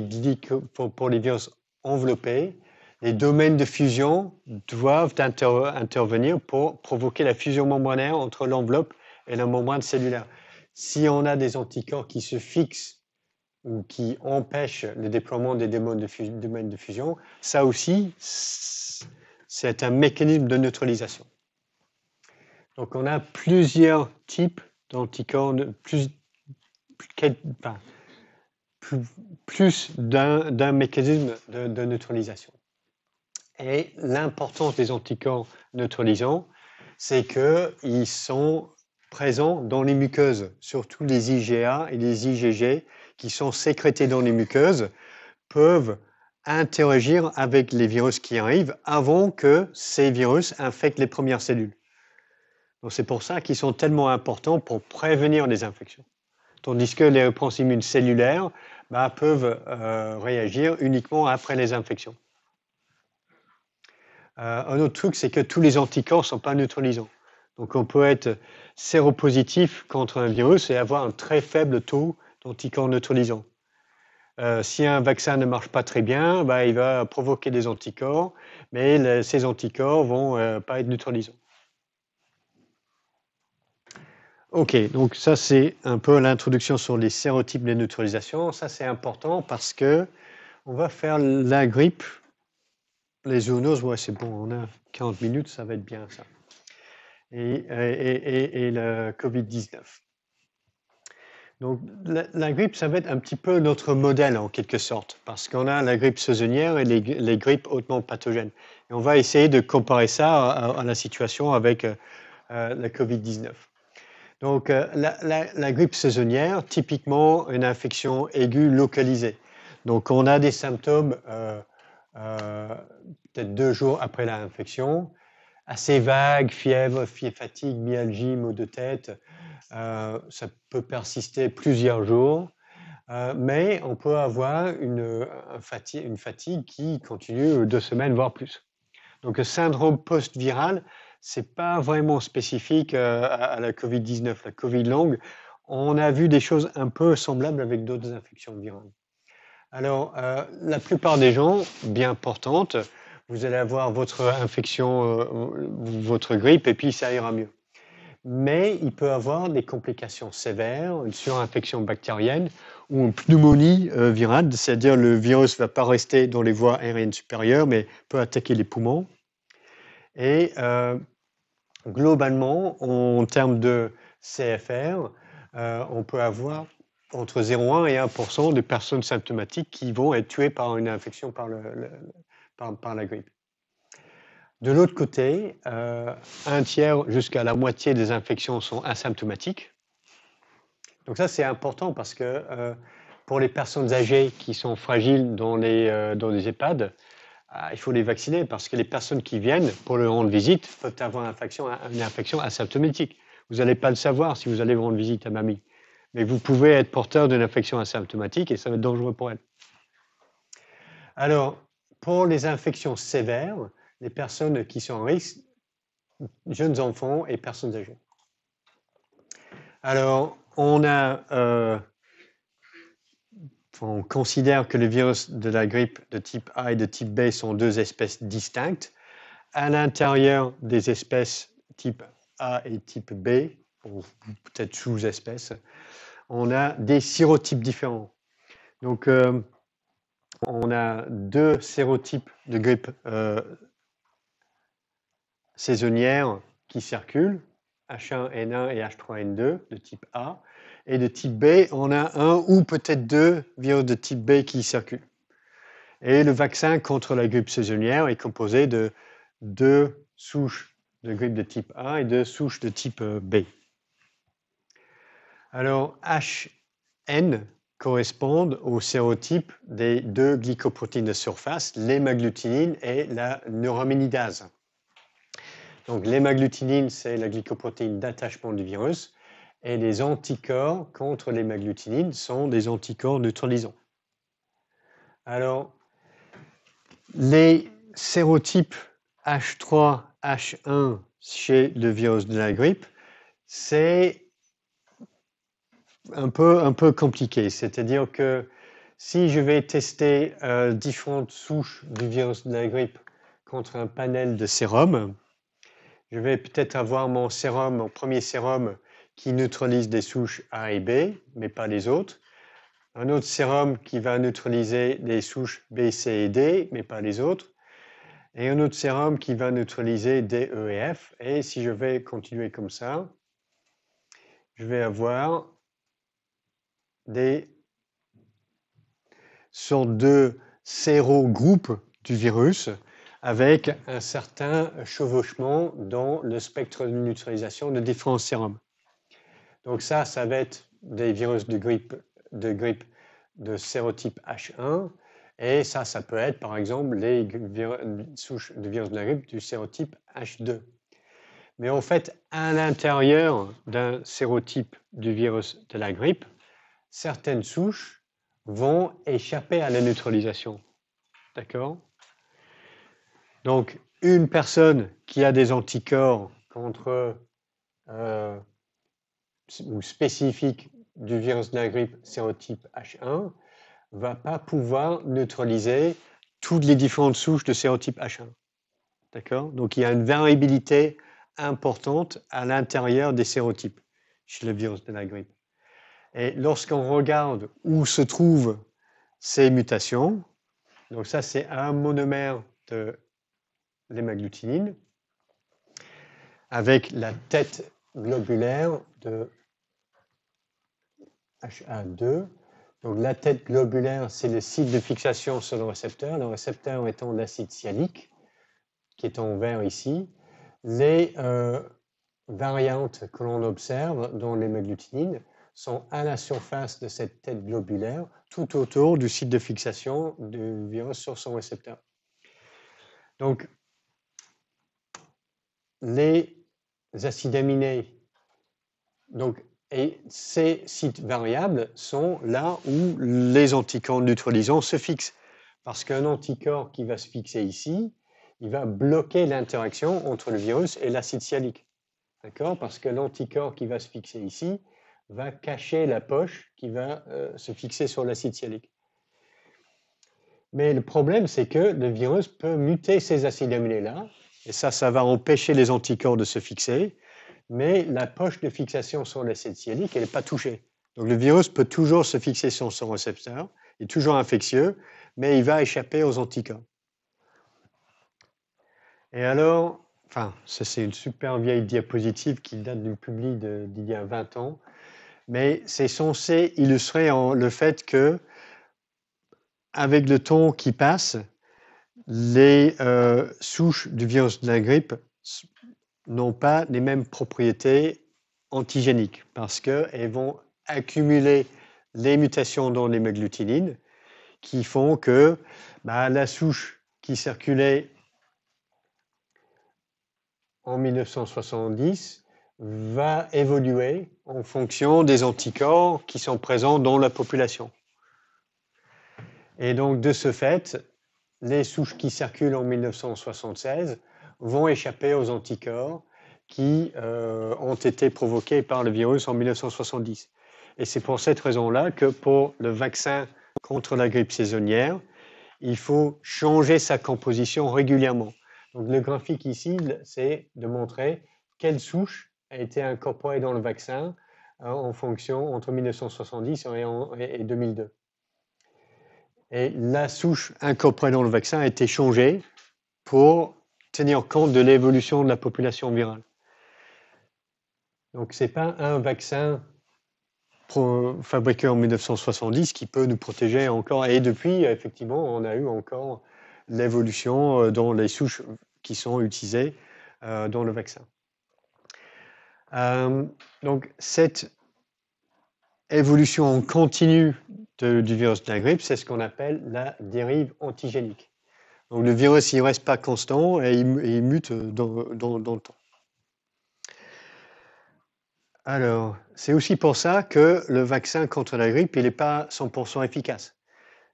virus enveloppés, les domaines de fusion doivent intervenir pour provoquer la fusion membranaire entre l'enveloppe et la membrane cellulaire. Si on a des anticorps qui se fixent ou qui empêche le déploiement des domaines de, de fusion, ça aussi, c'est un mécanisme de neutralisation. Donc on a plusieurs types d'anticorps, plus, plus d'un mécanisme de, de, neutralisation. Et l'importance des anticorps neutralisants, c'est qu'ils sont présents dans les muqueuses, surtout les IgA et les IgG, qui sont sécrétés dans les muqueuses peuvent interagir avec les virus qui arrivent avant que ces virus infectent les premières cellules. c'est pour ça qu'ils sont tellement importants pour prévenir les infections. Tandis que les réponses immunes cellulaires bah, peuvent euh, réagir uniquement après les infections. Euh, un autre truc, c'est que tous les anticorps ne sont pas neutralisants. Donc on peut être séropositif contre un virus et avoir un très faible taux d'anticorps neutralisants. Euh, si un vaccin ne marche pas très bien, bah, il va provoquer des anticorps, mais ces anticorps ne vont euh, pas être neutralisants. Ok, donc ça c'est un peu l'introduction sur les sérotypes de neutralisation. Ça c'est important parce que on va faire la grippe, les zoonoses. Ouais, c'est bon, on a 40 minutes, ça va être bien ça. Et, et, et le Covid-19. Donc la, grippe, ça va être un petit peu notre modèle en quelque sorte, parce qu'on a la grippe saisonnière et les, grippes hautement pathogènes. Et on va essayer de comparer ça à, la situation avec euh, euh, la COVID-19. Donc euh, la, grippe saisonnière, typiquement une infection aiguë localisée. Donc on a des symptômes peut-être deux jours après l'infection, assez vague, fièvre, fatigue, myalgie, maux de tête. Euh, ça peut persister plusieurs jours, euh, mais on peut avoir une, fatigue, une fatigue qui continue deux semaines, voire plus. Donc le syndrome post-viral, ce n'est pas vraiment spécifique euh, à, à la COVID-19, la COVID longue. On a vu des choses un peu semblables avec d'autres infections virales. Alors, la plupart des gens bien portantes vous allez avoir votre infection, euh, votre grippe, et puis ça ira mieux. Mais il peut avoir des complications sévères, une surinfection bactérienne ou une pneumonie euh, virale, c'est-à-dire le virus ne va pas rester dans les voies aériennes supérieures, mais peut attaquer les poumons. Et euh, globalement, en termes de CFR, on peut avoir entre 0,1 et 1% des personnes symptomatiques qui vont être tuées par une infection par le, le par, la grippe. De l'autre côté, euh, un tiers jusqu'à la moitié des infections sont asymptomatiques. Donc ça, c'est important parce que euh, pour les personnes âgées qui sont fragiles dans les, euh, dans les EHPAD, il faut les vacciner parce que les personnes qui viennent pour leur rendre visite peuvent avoir une infection, une infection asymptomatique. Vous n'allez pas le savoir si vous allez rendre visite à mamie. Mais vous pouvez être porteur d'une infection asymptomatique et ça va être dangereux pour elle. Alors, pour les infections sévères, les personnes qui sont en risque, jeunes enfants et personnes âgées. Alors, on a euh, on considère que les virus de la grippe de type A et de type B sont deux espèces distinctes. À l'intérieur des espèces type A et type B, ou peut-être sous-espèces, on a des sérotypes différents. Donc, euh, on a deux sérotypes de grippe euh, saisonnière qui circulent, H1N1 et H3N2 de type A. Et de type B, on a un ou peut-être deux virus de type B qui circulent. Et le vaccin contre la grippe saisonnière est composé de deux souches de grippe de type A et deux souches de type B. Alors, HN, correspondent au sérotype des deux glycoprotéines de surface, l'hémagglutinine et la neuraminidase. Donc l'hémagglutinine, c'est la glycoprotéine d'attachement du virus, et les anticorps contre l'hémagglutinine sont des anticorps neutralisants. Alors, les sérotypes H3, H1 chez le virus de la grippe, c'est un peu, un peu compliqué. C'est-à-dire que si je vais tester euh, différentes souches du virus de la grippe contre un panel de sérum, je vais peut-être avoir mon sérum, mon premier sérum qui neutralise des souches A et B, mais pas les autres. Un autre sérum qui va neutraliser des souches B, C et D, mais pas les autres. Et un autre sérum qui va neutraliser D, E et F. Et si je vais continuer comme ça, je vais avoir des, sur deux sérogroupes du virus avec un certain chevauchement dans le spectre de neutralisation de différents sérums. Donc ça, ça va être des virus de grippe de, grippe de sérotype H1, et ça, ça peut être par exemple les souches de virus de la grippe du sérotype H2. Mais en fait, à l'intérieur d'un sérotype du virus de la grippe, certaines souches vont échapper à la neutralisation. D'accord Donc, une personne qui a des anticorps contre euh, ou spécifiques du virus de la grippe sérotype H1 va pas pouvoir neutraliser toutes les différentes souches de sérotype H1. D'accord Donc, il y a une variabilité importante à l'intérieur des sérotypes chez le virus de la grippe. Et lorsqu'on regarde où se trouvent ces mutations, donc ça c'est un monomère de l'hémagglutinine, avec la tête globulaire de HA2. Donc la tête globulaire, c'est le site de fixation sur le récepteur, le récepteur étant l'acide sialique, qui est en vert ici. Les euh, variantes que l'on observe dans l'hémagglutinine, sont à la surface de cette tête globulaire, tout autour du site de fixation du virus sur son récepteur. Donc, les acides aminés, donc, et ces sites variables sont là où les anticorps neutralisants se fixent. Parce qu'un anticorps qui va se fixer ici, il va bloquer l'interaction entre le virus et l'acide sialique. D'accord Parce que l'anticorps qui va se fixer ici, va cacher la poche qui va euh, se fixer sur l'acide sialique. Mais le problème, c'est que le virus peut muter ces acides aminés-là, et ça, ça va empêcher les anticorps de se fixer, mais la poche de fixation sur l'acide sialique, elle n'est pas touchée. Donc le virus peut toujours se fixer sur son récepteur, il est toujours infectieux, mais il va échapper aux anticorps. Et alors, enfin, ça c'est une super vieille diapositive qui date du public d'il y a 20 ans mais c'est censé illustrer en, le fait que, avec le temps qui passe, les euh, souches du virus de la grippe n'ont pas les mêmes propriétés antigéniques parce qu'elles vont accumuler les mutations dans l'hémoglutinine qui font que bah, la souche qui circulait en 1970 va évoluer en fonction des anticorps qui sont présents dans la population. Et donc, de ce fait, les souches qui circulent en 1976 vont échapper aux anticorps qui euh, ont été provoqués par le virus en 1970. Et c'est pour cette raison-là que pour le vaccin contre la grippe saisonnière, il faut changer sa composition régulièrement. Donc le graphique ici, c'est de montrer quelles souches a été incorporée dans le vaccin hein, en fonction entre 1970 et, 2002. Et la souche incorporée dans le vaccin a été changée pour tenir compte de l'évolution de la population virale. Donc ce n'est pas un vaccin fabriqué en 1970 qui peut nous protéger encore. Et depuis, effectivement, on a eu encore l'évolution euh, dans les souches qui sont utilisées euh, dans le vaccin. Euh, donc, cette évolution continue du virus de la grippe, c'est ce qu'on appelle la dérive antigénique. Donc, le virus, il ne reste pas constant et il, mute dans, dans, le temps. Alors, c'est aussi pour ça que le vaccin contre la grippe, il n'est pas 100% efficace.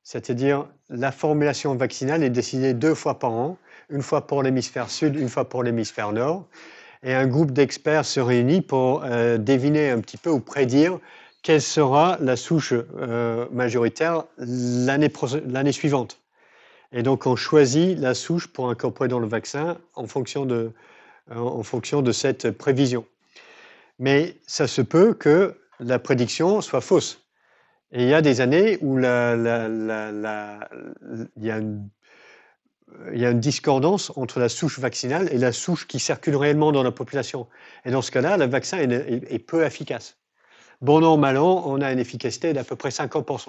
C'est-à-dire, la formulation vaccinale est décidée deux fois par an, une fois pour l'hémisphère sud, une fois pour l'hémisphère nord et un groupe d'experts se réunit pour euh, deviner un petit peu ou prédire quelle sera la souche euh, majoritaire l'année, l'année suivante. Et donc on choisit la souche pour incorporer dans le vaccin en fonction de, en fonction de cette prévision. Mais ça se peut que la prédiction soit fausse. Et il y a des années où il y a une il y a une discordance entre la souche vaccinale et la souche qui circule réellement dans la population. Et dans ce cas-là, le vaccin est, peu efficace. Bon an, mal an, on a une efficacité d'à peu près 50%.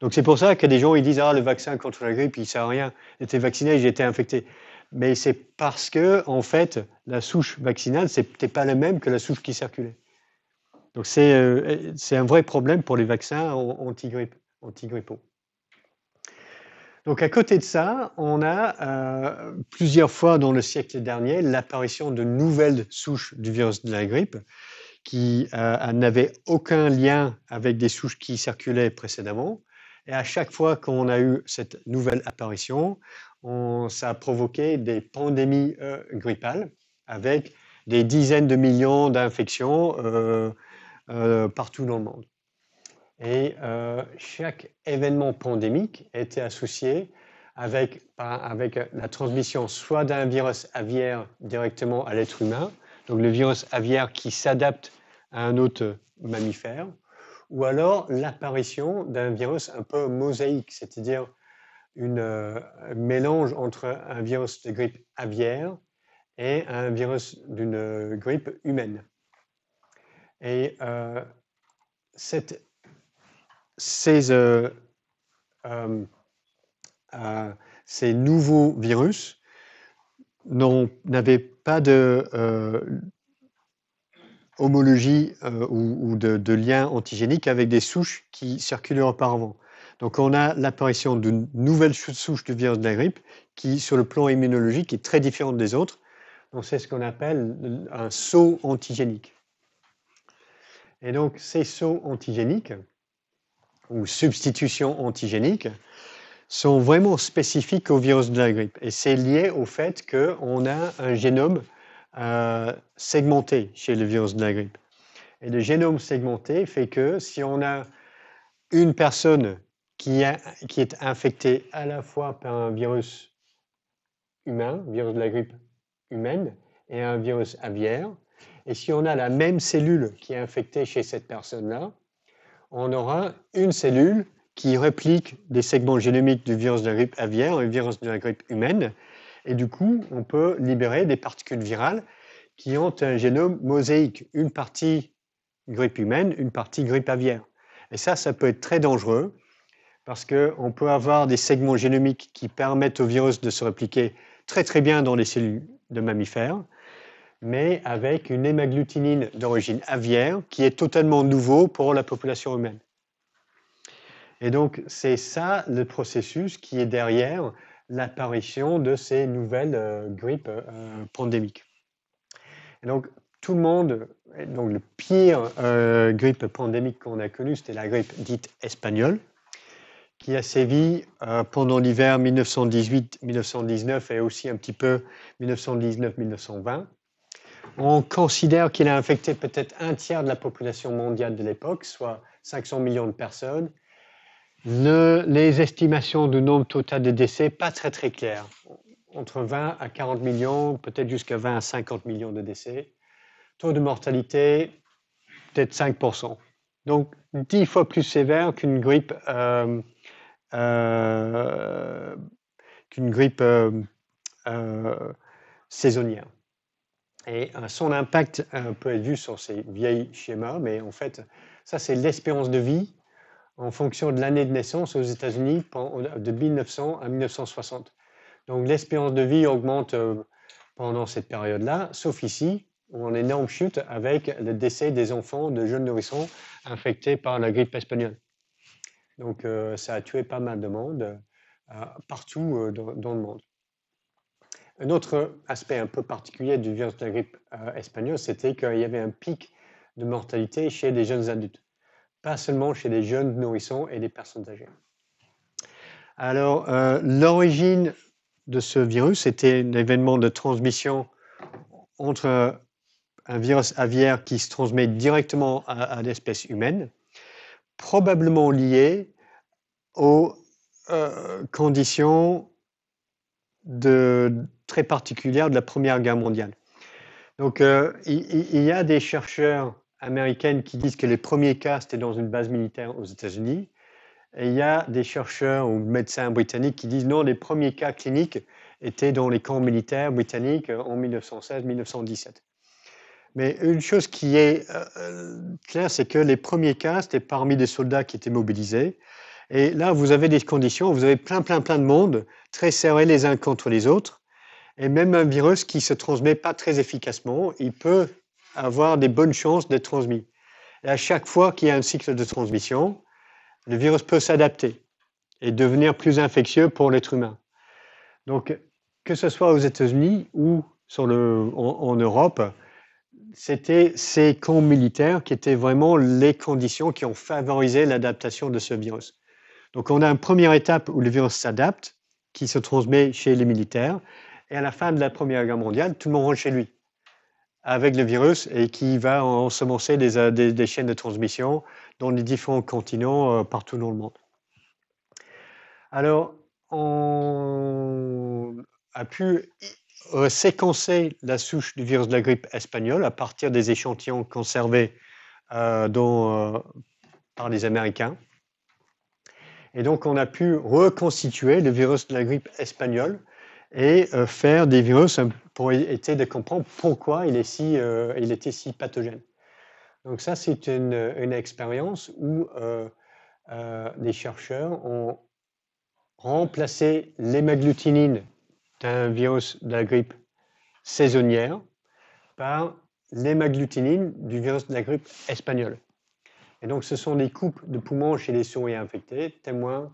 Donc c'est pour ça que des gens ils disent Ah, le vaccin contre la grippe, il ne sert à rien. J'étais vacciné, j'ai été infecté. Mais c'est parce que, en fait, la souche vaccinale, ce n'était pas la même que la souche qui circulait. Donc c'est euh, un vrai problème pour les vaccins anti-grippaux. anti grippe donc à côté de ça, on a euh, plusieurs fois dans le siècle dernier l'apparition de nouvelles souches du virus de la grippe qui euh, n'avaient aucun lien avec des souches qui circulaient précédemment. Et à chaque fois qu'on a eu cette nouvelle apparition, on, ça a provoqué des pandémies euh, grippales avec des dizaines de millions d'infections euh, partout dans le monde. Et euh, chaque événement pandémique était associé avec, avec la transmission soit d'un virus aviaire directement à l'être humain, donc le virus aviaire qui s'adapte à un autre mammifère, ou alors l'apparition d'un virus un peu mosaïque, c'est-à-dire un euh, mélange entre un virus de grippe aviaire et un virus d'une grippe humaine. Et euh, cette ces, euh, euh, euh, ces nouveaux virus n'avaient pas de homologie ou, de, de lien antigénique avec des souches qui circulaient auparavant. Donc on a l'apparition d'une nouvelle souche du virus de la grippe qui, sur le plan immunologique, est très différente des autres. Donc c'est ce qu'on appelle un saut antigénique. Et donc ces sauts antigéniques, ou substitution antigénique sont vraiment spécifiques au virus de la grippe. Et c'est lié au fait qu'on a un génome euh, segmenté chez le virus de la grippe. Et le génome segmenté fait que si on a une personne qui est infectée à la fois par un virus humain, virus de la grippe humaine, et un virus aviaire, et si on a la même cellule qui est infectée chez cette personne-là, on aura une cellule qui réplique des segments génomiques du virus de la grippe aviaire et du virus de la grippe humaine. Et du coup, on peut libérer des particules virales qui ont un génome mosaïque, une partie grippe humaine, une partie grippe aviaire. Et ça, ça peut être très dangereux parce qu'on peut avoir des segments génomiques qui permettent au virus de se répliquer très très bien dans les cellules de mammifères, mais avec une hémagglutinine d'origine aviaire qui est totalement nouveau pour la population humaine. Et donc, c'est ça le processus qui est derrière l'apparition de ces nouvelles euh, grippes euh, pandémiques. Et donc, tout le monde, donc le pire euh, grippe pandémique qu'on a connu, c'était la grippe dite espagnole, qui a sévi pendant l'hiver 1918-1919 et aussi un petit peu 1919-1920. On considère qu'il a infecté peut-être un tiers de la population mondiale de l'époque, soit 500 millions de personnes. les estimations du nombre total de décès, pas très très claires. Entre 20 à 40 millions, peut-être jusqu'à 20 à 50 millions de décès. Taux de mortalité, peut-être 5%. Donc 10 fois plus sévère qu'une grippe, euh, euh, qu'une grippe euh, saisonnière. Et euh, son impact euh, peut être vu sur ces vieilles schémas, mais en fait, ça, c'est l'espérance de vie en fonction de l'année de naissance aux États-Unis de 1900 à 1960. Donc l'espérance de vie augmente euh, pendant cette période-là, sauf ici, où on a une énorme chute avec le décès des enfants, de jeunes nourrissons infectés par la grippe espagnole. Donc ça a tué pas mal de monde partout dans, le monde. Un autre aspect un peu particulier du virus de la grippe euh, espagnole, c'était qu'il y avait un pic de mortalité chez les jeunes adultes, pas seulement chez les jeunes nourrissons et les personnes âgées. Alors, euh, l'origine de ce virus était un événement de transmission entre un virus aviaire qui se transmet directement à, l'espèce humaine, probablement lié aux euh, conditions de, très particulière de la Première Guerre mondiale. Donc, euh, il, y a des chercheurs américains qui disent que les premiers cas, c'était dans une base militaire aux États-Unis. Et il y a des chercheurs ou médecins britanniques qui disent non, les premiers cas cliniques étaient dans les camps militaires britanniques en 1916-1917. Mais une chose qui est euh, euh, claire, c'est que les premiers cas, c'était parmi des soldats qui étaient mobilisés et là, vous avez des conditions, vous avez plein, plein, plein de monde, très serré les uns contre les autres. Et même un virus qui se transmet pas très efficacement, il peut avoir des bonnes chances d'être transmis. Et à chaque fois qu'il y a un cycle de transmission, le virus peut s'adapter et devenir plus infectieux pour l'être humain. Donc, que ce soit aux États-Unis ou en Europe, c'était ces camps militaires qui étaient vraiment les conditions qui ont favorisé l'adaptation de ce virus. Donc on a une première étape où le virus s'adapte, qui se transmet chez les militaires, et à la fin de la Première Guerre mondiale, tout le monde rentre chez lui avec le virus et qui va ensemencer des, euh, chaînes de transmission dans les différents continents euh, partout dans le monde. Alors, on a pu séquencer la souche du virus de la grippe espagnole à partir des échantillons conservés euh, par les Américains. Et donc, on a pu reconstituer le virus de la grippe espagnole et euh, faire des virus euh, pour essayer de comprendre pourquoi il, est si, euh, il était si pathogène. Donc ça, c'est une, expérience où des chercheurs ont remplacé l'hémagglutinine d'un virus de la grippe saisonnière par l'hémagglutinine du virus de la grippe espagnole. Et donc, ce sont des coupes de poumons chez les souris infectées, témoins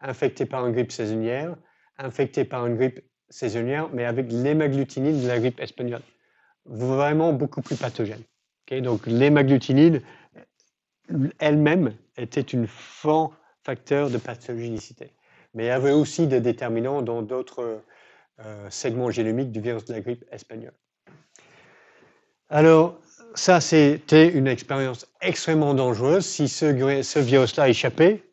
infectés par une grippe saisonnière, infectés par une grippe saisonnière, mais avec l'hémagglutinine de la grippe espagnole. Vraiment beaucoup plus pathogène. donc, l'hémagglutinine elle-même était une fort facteur de pathogénicité. Mais il y avait aussi des déterminants dans d'autres euh, segments génomiques du virus de la grippe espagnole. Alors, ça, c'était une expérience extrêmement dangereuse. Si ce, virus-là échappait,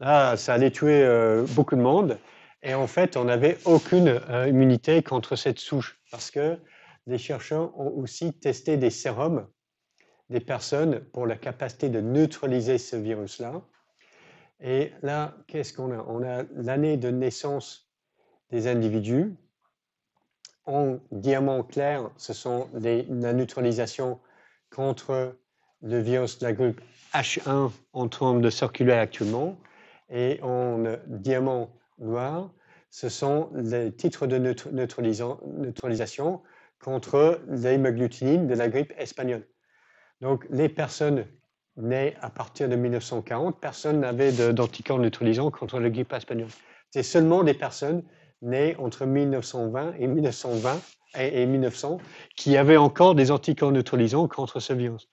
là, ça allait tuer euh, beaucoup de monde. Et en fait, on n'avait aucune euh, immunité contre cette souche parce que les chercheurs ont aussi testé des sérums des personnes pour la capacité de neutraliser ce virus-là. Et là, qu'est-ce qu'on a On a l'année de naissance des individus. En diamant clair, ce sont la neutralisation contre le virus de la grippe H1 en termes de circulaire actuellement. Et en euh, diamant noir, ce sont les titres de neutralisation contre l'hémagglutinine de la grippe espagnole. Donc, les personnes nées à partir de 1940, personne n'avait d'anticorps neutralisant contre la grippe espagnole. C'est seulement des personnes nées entre 1920 et 1920 et, 1900, qui avaient encore des anticorps neutralisants contre ce virus.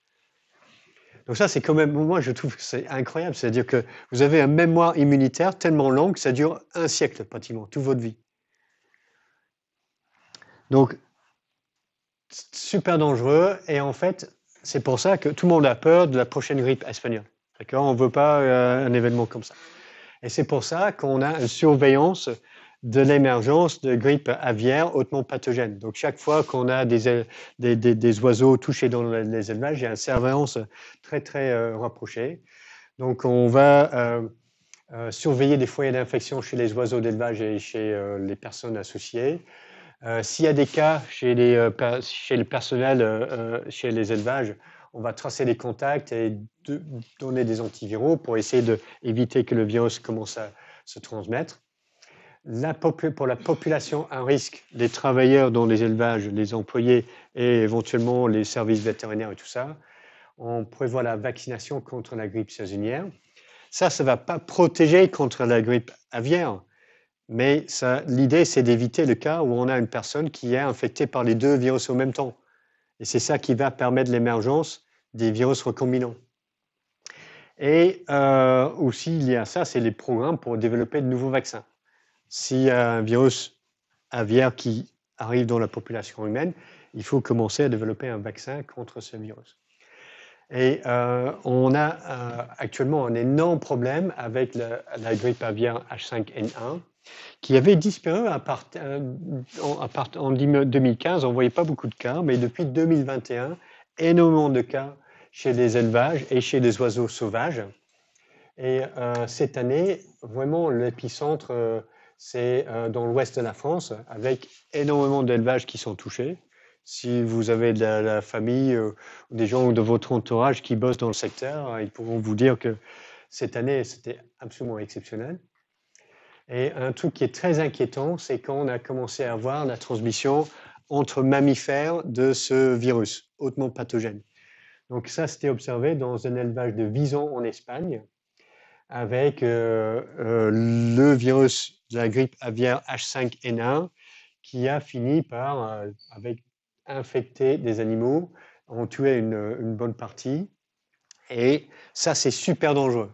Donc ça, c'est quand même, moi, je trouve que c'est incroyable. C'est-à-dire que vous avez un mémoire immunitaire tellement long que ça dure un siècle pratiquement, toute votre vie. Donc, super dangereux. Et en fait, c'est pour ça que tout le monde a peur de la prochaine grippe espagnole. D'accord On ne veut pas euh, un événement comme ça. Et c'est pour ça qu'on a une surveillance de l'émergence de grippe aviaire hautement pathogène. Donc chaque fois qu'on a des, des, oiseaux touchés dans les élevages, il y a une surveillance très très euh, rapprochée. Donc on va euh, euh, surveiller des foyers d'infection chez les oiseaux d'élevage et chez les personnes associées. S'il y a des cas chez, les, chez le personnel, chez les élevages, on va tracer les contacts et donner des antiviraux pour essayer d'éviter que le virus commence à se transmettre la pour la population à risque, les travailleurs dans les élevages, les employés et éventuellement les services vétérinaires et tout ça, on prévoit la vaccination contre la grippe saisonnière. Ça, ça ne va pas protéger contre la grippe aviaire, mais l'idée, c'est d'éviter le cas où on a une personne qui est infectée par les deux virus au même temps. Et c'est ça qui va permettre l'émergence des virus recombinants. Et euh, aussi, il y a ça, c'est les programmes pour développer de nouveaux vaccins s'il y a un virus aviaire qui arrive dans la population humaine, il faut commencer à développer un vaccin contre ce virus. Et euh, on a euh, actuellement un énorme problème avec la grippe aviaire H5N1 qui avait disparu à euh, en, 2015. On ne voyait pas beaucoup de cas, mais depuis 2021, énormément de cas chez les élevages et chez les oiseaux sauvages. Et cette année, vraiment, l'épicentre c'est euh, dans l'ouest de la France, avec énormément d'élevages qui sont touchés. Si vous avez de la, famille, ou euh, des gens de votre entourage qui bossent dans le secteur, euh, ils pourront vous dire que cette année, c'était absolument exceptionnel. Et un truc qui est très inquiétant, c'est quand on a commencé à voir la transmission entre mammifères de ce virus hautement pathogène. Donc ça, c'était observé dans un élevage de visons en Espagne, avec euh, euh, le virus de la grippe aviaire H5N1 qui a fini par euh, avec infecter des animaux, en tuer une, bonne partie. Et ça, c'est super dangereux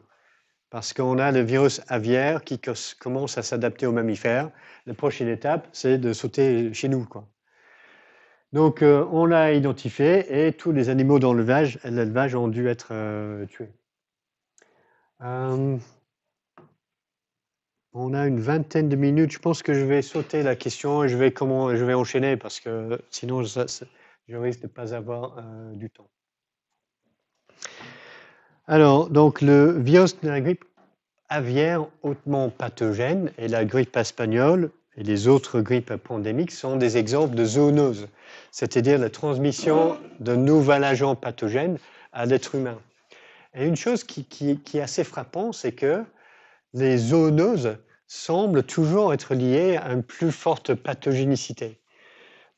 parce qu'on a le virus aviaire qui commence à s'adapter aux mammifères. La prochaine étape, c'est de sauter chez nous. Donc, on l'a identifié et tous les animaux dans l'élevage ont dû être tués. Euh, on a une vingtaine de minutes. Je pense que je vais sauter la question et je vais, comment, je vais enchaîner parce que sinon je risque de ne pas avoir euh, du temps. Alors, donc le virus de la grippe aviaire hautement pathogène et la grippe espagnole et les autres grippes pandémiques sont des exemples de zoonoses, c'est-à-dire la transmission de nouvel agent pathogène à l'être humain. Et une chose qui, est assez frappante, c'est que les zoonoses semblent toujours être liées à une plus forte pathogénicité.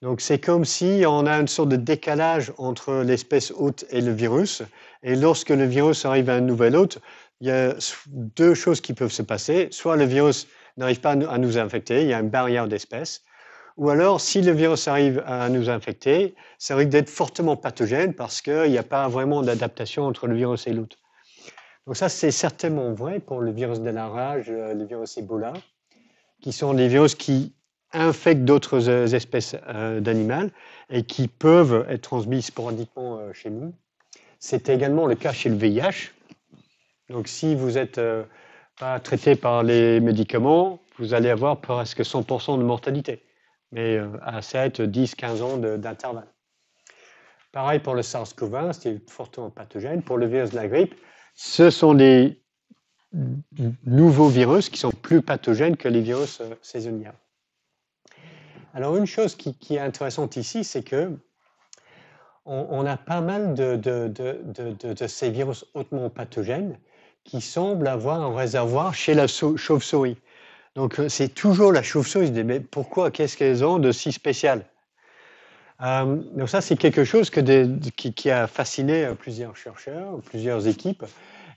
Donc c'est comme si on a une sorte de décalage entre l'espèce hôte et le virus. Et lorsque le virus arrive à un nouvel hôte, il y a deux choses qui peuvent se passer. Soit le virus n'arrive pas à nous infecter, il y a une barrière d'espèces, ou alors, si le virus arrive à nous infecter, ça risque d'être fortement pathogène parce qu'il n'y a pas vraiment d'adaptation entre le virus et l'autre. Donc ça, c'est certainement vrai pour le virus de la rage, euh, le virus Ebola, qui sont des virus qui infectent d'autres euh, espèces euh, d'animaux et qui peuvent être transmis sporadiquement chez nous. C'est également le cas chez le VIH. Donc si vous n'êtes pas traité par les médicaments, vous allez avoir presque 100% de mortalité mais euh, à 7, 10, 15 ans d'intervalle. Pareil pour le SARS-CoV-1, c'est fortement pathogène. Pour le virus de la grippe, ce sont des nouveaux virus qui sont plus pathogènes que les virus euh, saisonniers. Alors une chose qui, est intéressante ici, c'est que on, a pas mal de, de, de, ces virus hautement pathogènes qui semblent avoir un réservoir chez la chauve-souris. Donc euh, c'est toujours la chauve-souris. Mais pourquoi Qu'est-ce qu'elles ont de si spécial euh, Donc ça, c'est quelque chose que qui, a fasciné euh, plusieurs chercheurs, plusieurs équipes.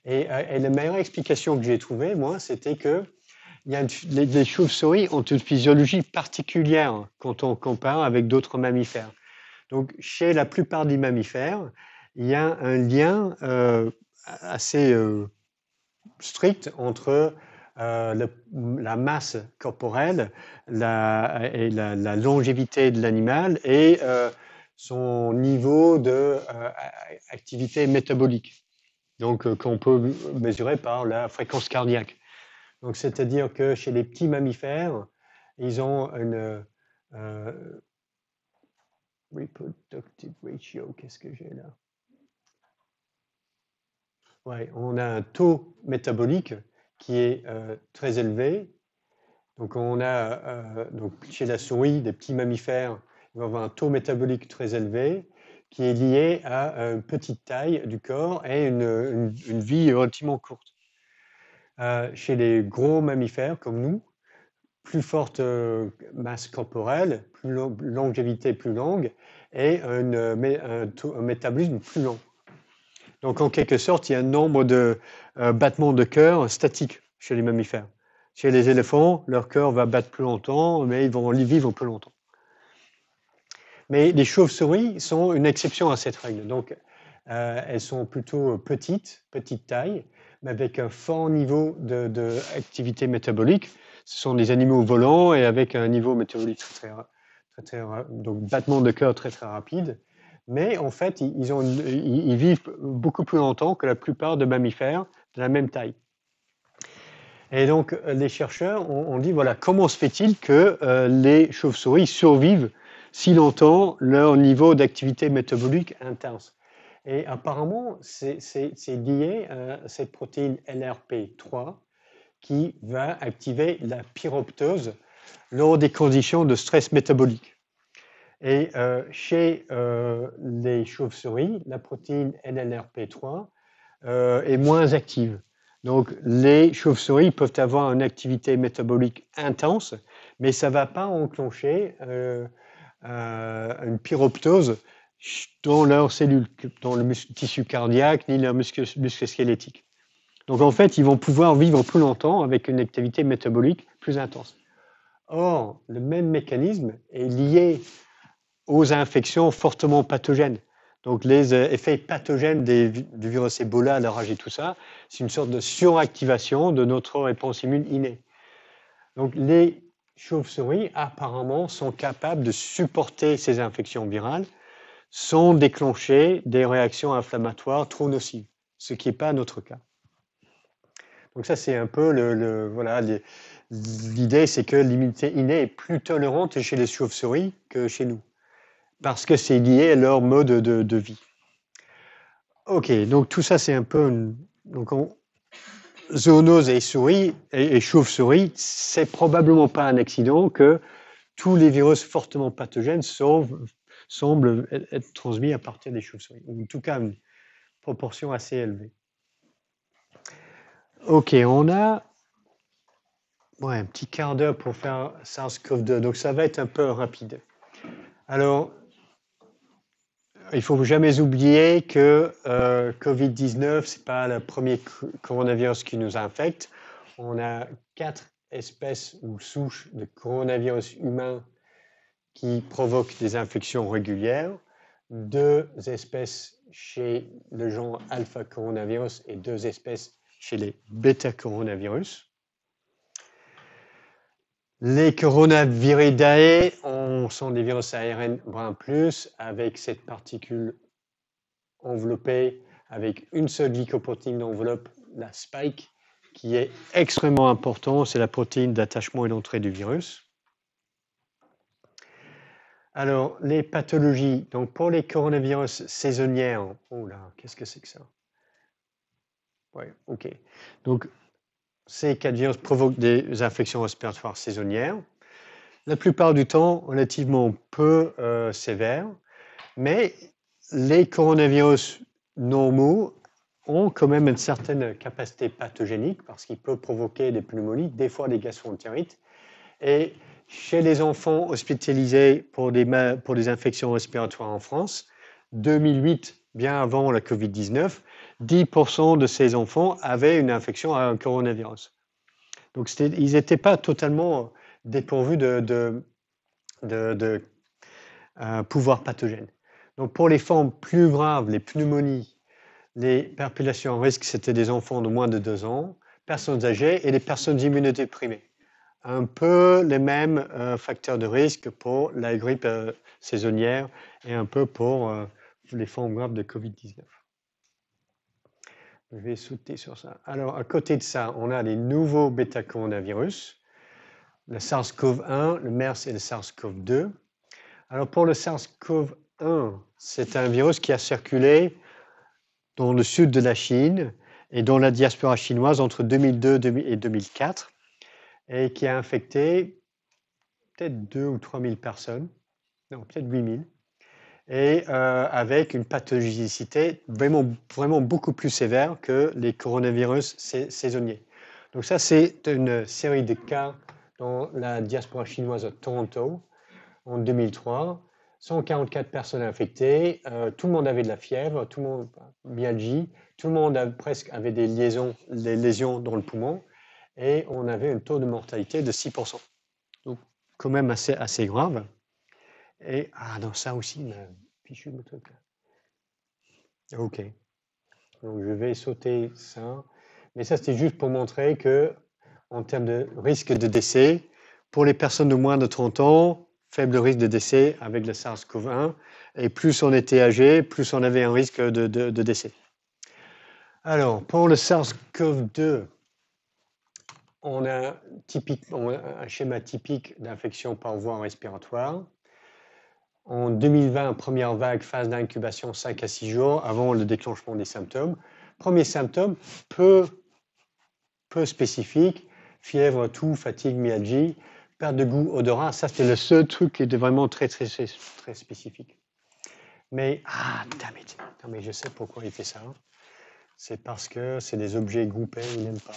Et, la meilleure explication que j'ai trouvée, moi, c'était que il y a les, chauves-souris ont une physiologie particulière quand on compare avec d'autres mammifères. Donc chez la plupart des mammifères, il y a un lien assez strict entre euh, la masse corporelle la, et la, longévité de l'animal et euh, son niveau d'activité euh, métabolique, donc qu'on peut mesurer par la fréquence cardiaque. Donc, c'est-à-dire que chez les petits mammifères, ils ont une reproductive ratio. Qu'est-ce que j'ai là Ouais, on a un taux métabolique qui est euh, très élevé. Donc on a euh, donc chez la souris des petits mammifères, vont avoir un taux métabolique très élevé qui est lié à euh, une petite taille du corps et une, vie relativement courte. chez les gros mammifères comme nous, plus forte masse corporelle, plus longévité plus longue et un, un métabolisme plus lent. Donc en quelque sorte, il y a un nombre de euh, battements de cœur statiques chez les mammifères. Chez les éléphants, leur cœur va battre plus longtemps, mais ils vont vivre plus longtemps. Mais les chauves-souris sont une exception à cette règle. Donc euh, elles sont plutôt petites, petite taille, mais avec un fort niveau d'activité de, métabolique. Ce sont des animaux volants et avec un niveau métabolique très, très, donc battement de cœur très très rapide mais en fait, ils, ont, vivent beaucoup plus longtemps que la plupart de mammifères de la même taille. Et donc, les chercheurs ont, dit, voilà, comment se fait-il que euh, les chauves-souris survivent si longtemps leur niveau d'activité métabolique intense Et apparemment, c'est lié euh, à cette protéine LRP3 qui va activer la pyroptose lors des conditions de stress métabolique. Et euh, chez euh, les chauves-souris, la protéine nlrp 3 euh, est moins active. Donc les chauves-souris peuvent avoir une activité métabolique intense, mais ça ne va pas enclencher une pyroptose dans leurs cellules, dans le tissu cardiaque ni leur muscle, muscle squelettique. Donc en fait, ils vont pouvoir vivre plus longtemps avec une activité métabolique plus intense. Or, le même mécanisme est lié aux infections fortement pathogènes. Donc les euh, effets pathogènes des, du virus Ebola, la rage et tout ça, c'est une sorte de suractivation de notre réponse immune innée. Donc les chauves-souris, apparemment, sont capables de supporter ces infections virales sans déclencher des réactions inflammatoires trop nocives, ce qui n'est pas notre cas. Donc ça, c'est un peu le voilà. L'idée, c'est que l'immunité innée est plus tolérante chez les chauves-souris que chez nous parce que c'est lié à leur mode de, vie. Ok, donc tout ça, c'est un peu donc on, zoonose et souris et, chauves souris c'est probablement pas un accident que tous les virus fortement pathogènes semblent être transmis à partir des chauves-souris, en tout cas une proportion assez élevée. Ok, on a ouais, un petit quart d'heure pour faire SARS-CoV-2, donc ça va être un peu rapide. Alors, il faut jamais oublier que euh, Covid-19, c'est pas le premier coronavirus qui nous infecte. On a quatre espèces ou souches de coronavirus humain qui provoquent des infections régulières, deux espèces chez le genre alpha coronavirus et deux espèces chez les bêta coronavirus. Les coronaviridae on sont des virus ARN brun plus avec cette particule enveloppée avec une seule glycoprotéine d'enveloppe, la spike, qui est extrêmement importante. C'est la protéine d'attachement et d'entrée du virus. Alors, les pathologies. Donc, pour les coronavirus saisonnières, oh là, qu'est-ce que c'est que ça Ouais, ok. Donc, ces de virus provoquent des infections respiratoires saisonnières, la plupart du temps relativement peu euh, sévères, mais les coronavirus normaux ont quand même une certaine capacité pathogénique parce qu'ils peuvent provoquer des pneumonies, des fois des gastroentérites. Et chez les enfants hospitalisés pour des, pour des infections respiratoires en France, 2008 bien avant la Covid-19, 10% de ces enfants avaient une infection à un coronavirus. Donc ils n'étaient pas totalement dépourvus de, de, de, euh, pouvoir pathogène. Donc pour les formes plus graves, les pneumonies, les populations en risque, c'était des enfants de moins de 2 ans, personnes âgées et les personnes immunodéprimées. Un peu les mêmes euh, facteurs de risque pour la grippe euh, saisonnière et un peu pour les formes graves de Covid-19. Je vais sauter sur ça. Alors, à côté de ça, on a les nouveaux bêta-coronavirus, le SARS-CoV-1, le MERS et le SARS-CoV-2. Alors, pour le SARS-CoV-1, c'est un virus qui a circulé dans le sud de la Chine et dans la diaspora chinoise entre 2002 et 2004 et qui a infecté peut-être 2 ou 3 000 personnes, non, peut-être 8 000 et euh, avec une pathogénicité vraiment, vraiment beaucoup plus sévère que les coronavirus saisonniers. Donc ça, c'est une série de cas dans la diaspora chinoise à Toronto en 2003. 144 personnes infectées, euh, tout le monde avait de la fièvre, tout le monde myalgie, tout le monde presque avait des des lésions dans le poumon, et on avait un taux de mortalité de 6%. Donc quand même assez, assez grave. Et ah non, ça aussi m'a fichu mon truc. Ok. Donc je vais sauter ça. Mais ça, c'était juste pour montrer que, en termes de risque de décès, pour les personnes de moins de 30 ans, faible risque de décès avec le SARS-CoV-1. Et plus on était âgé, plus on avait un risque de, décès. Alors, pour le SARS-CoV-2, on a un schéma typique d'infection par voie respiratoire. En 2020, première vague, phase d'incubation 5 à 6 jours avant le déclenchement des symptômes. Premier symptôme, peu, peu spécifique, fièvre, toux, fatigue, myalgie, perte de goût, odorat. Ça, c'était le seul truc qui était vraiment très, très, très, spécifique. Mais, ah, damn it. Non, mais je sais pourquoi il fait ça. Hein. C'est parce que c'est des objets groupés, il n'aime pas.